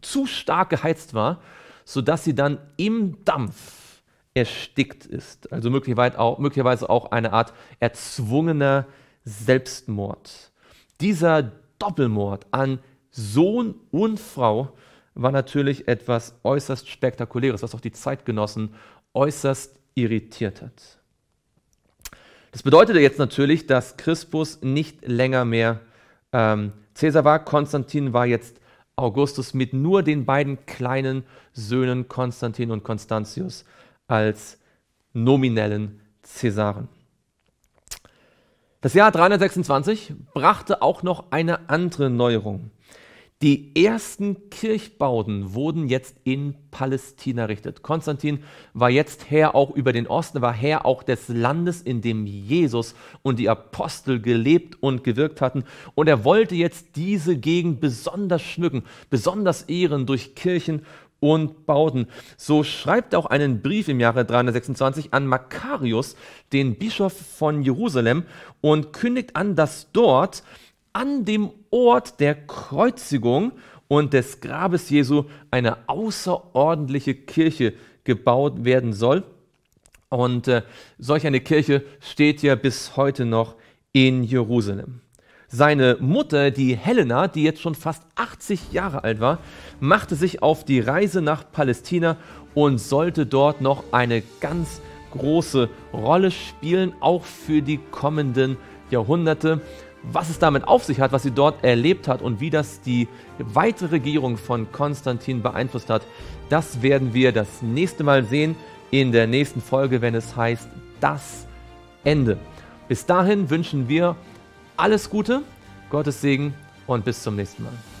zu stark geheizt war, sodass sie dann im Dampf erstickt ist. Also möglicherweise auch, eine Art erzwungener Selbstmord. Dieser Doppelmord an Sohn und Frau war natürlich etwas äußerst Spektakuläres, was auch die Zeitgenossen äußerst irritiert hat. Das bedeutete jetzt natürlich, dass Christus nicht länger mehr ähm, Cäsar war, Konstantin war jetzt Augustus mit nur den beiden kleinen Söhnen Konstantin und Konstantius als nominellen Cäsaren. Das Jahr 326 brachte auch noch eine andere Neuerung. Die ersten Kirchbauten wurden jetzt in Palästina errichtet. Konstantin war jetzt Herr auch über den Osten, war Herr auch des Landes, in dem Jesus und die Apostel gelebt und gewirkt hatten. Und er wollte jetzt diese Gegend besonders schmücken, besonders ehren durch Kirchen und Bauten. So schreibt er auch einen Brief im Jahre 326 an Makarius, den Bischof von Jerusalem, und kündigt an, dass dort an dem Ort der Kreuzigung und des Grabes Jesu eine außerordentliche Kirche gebaut werden soll. Und äh, solch eine Kirche steht ja bis heute noch in Jerusalem. Seine Mutter, die Helena, die jetzt schon fast 80 Jahre alt war, machte sich auf die Reise nach Palästina und sollte dort noch eine ganz große Rolle spielen, auch für die kommenden Jahrhunderte was es damit auf sich hat, was sie dort erlebt hat und wie das die weitere Regierung von Konstantin beeinflusst hat, das werden wir das nächste Mal sehen in der nächsten Folge, wenn es heißt Das Ende. Bis dahin wünschen wir alles Gute, Gottes Segen und bis zum nächsten Mal.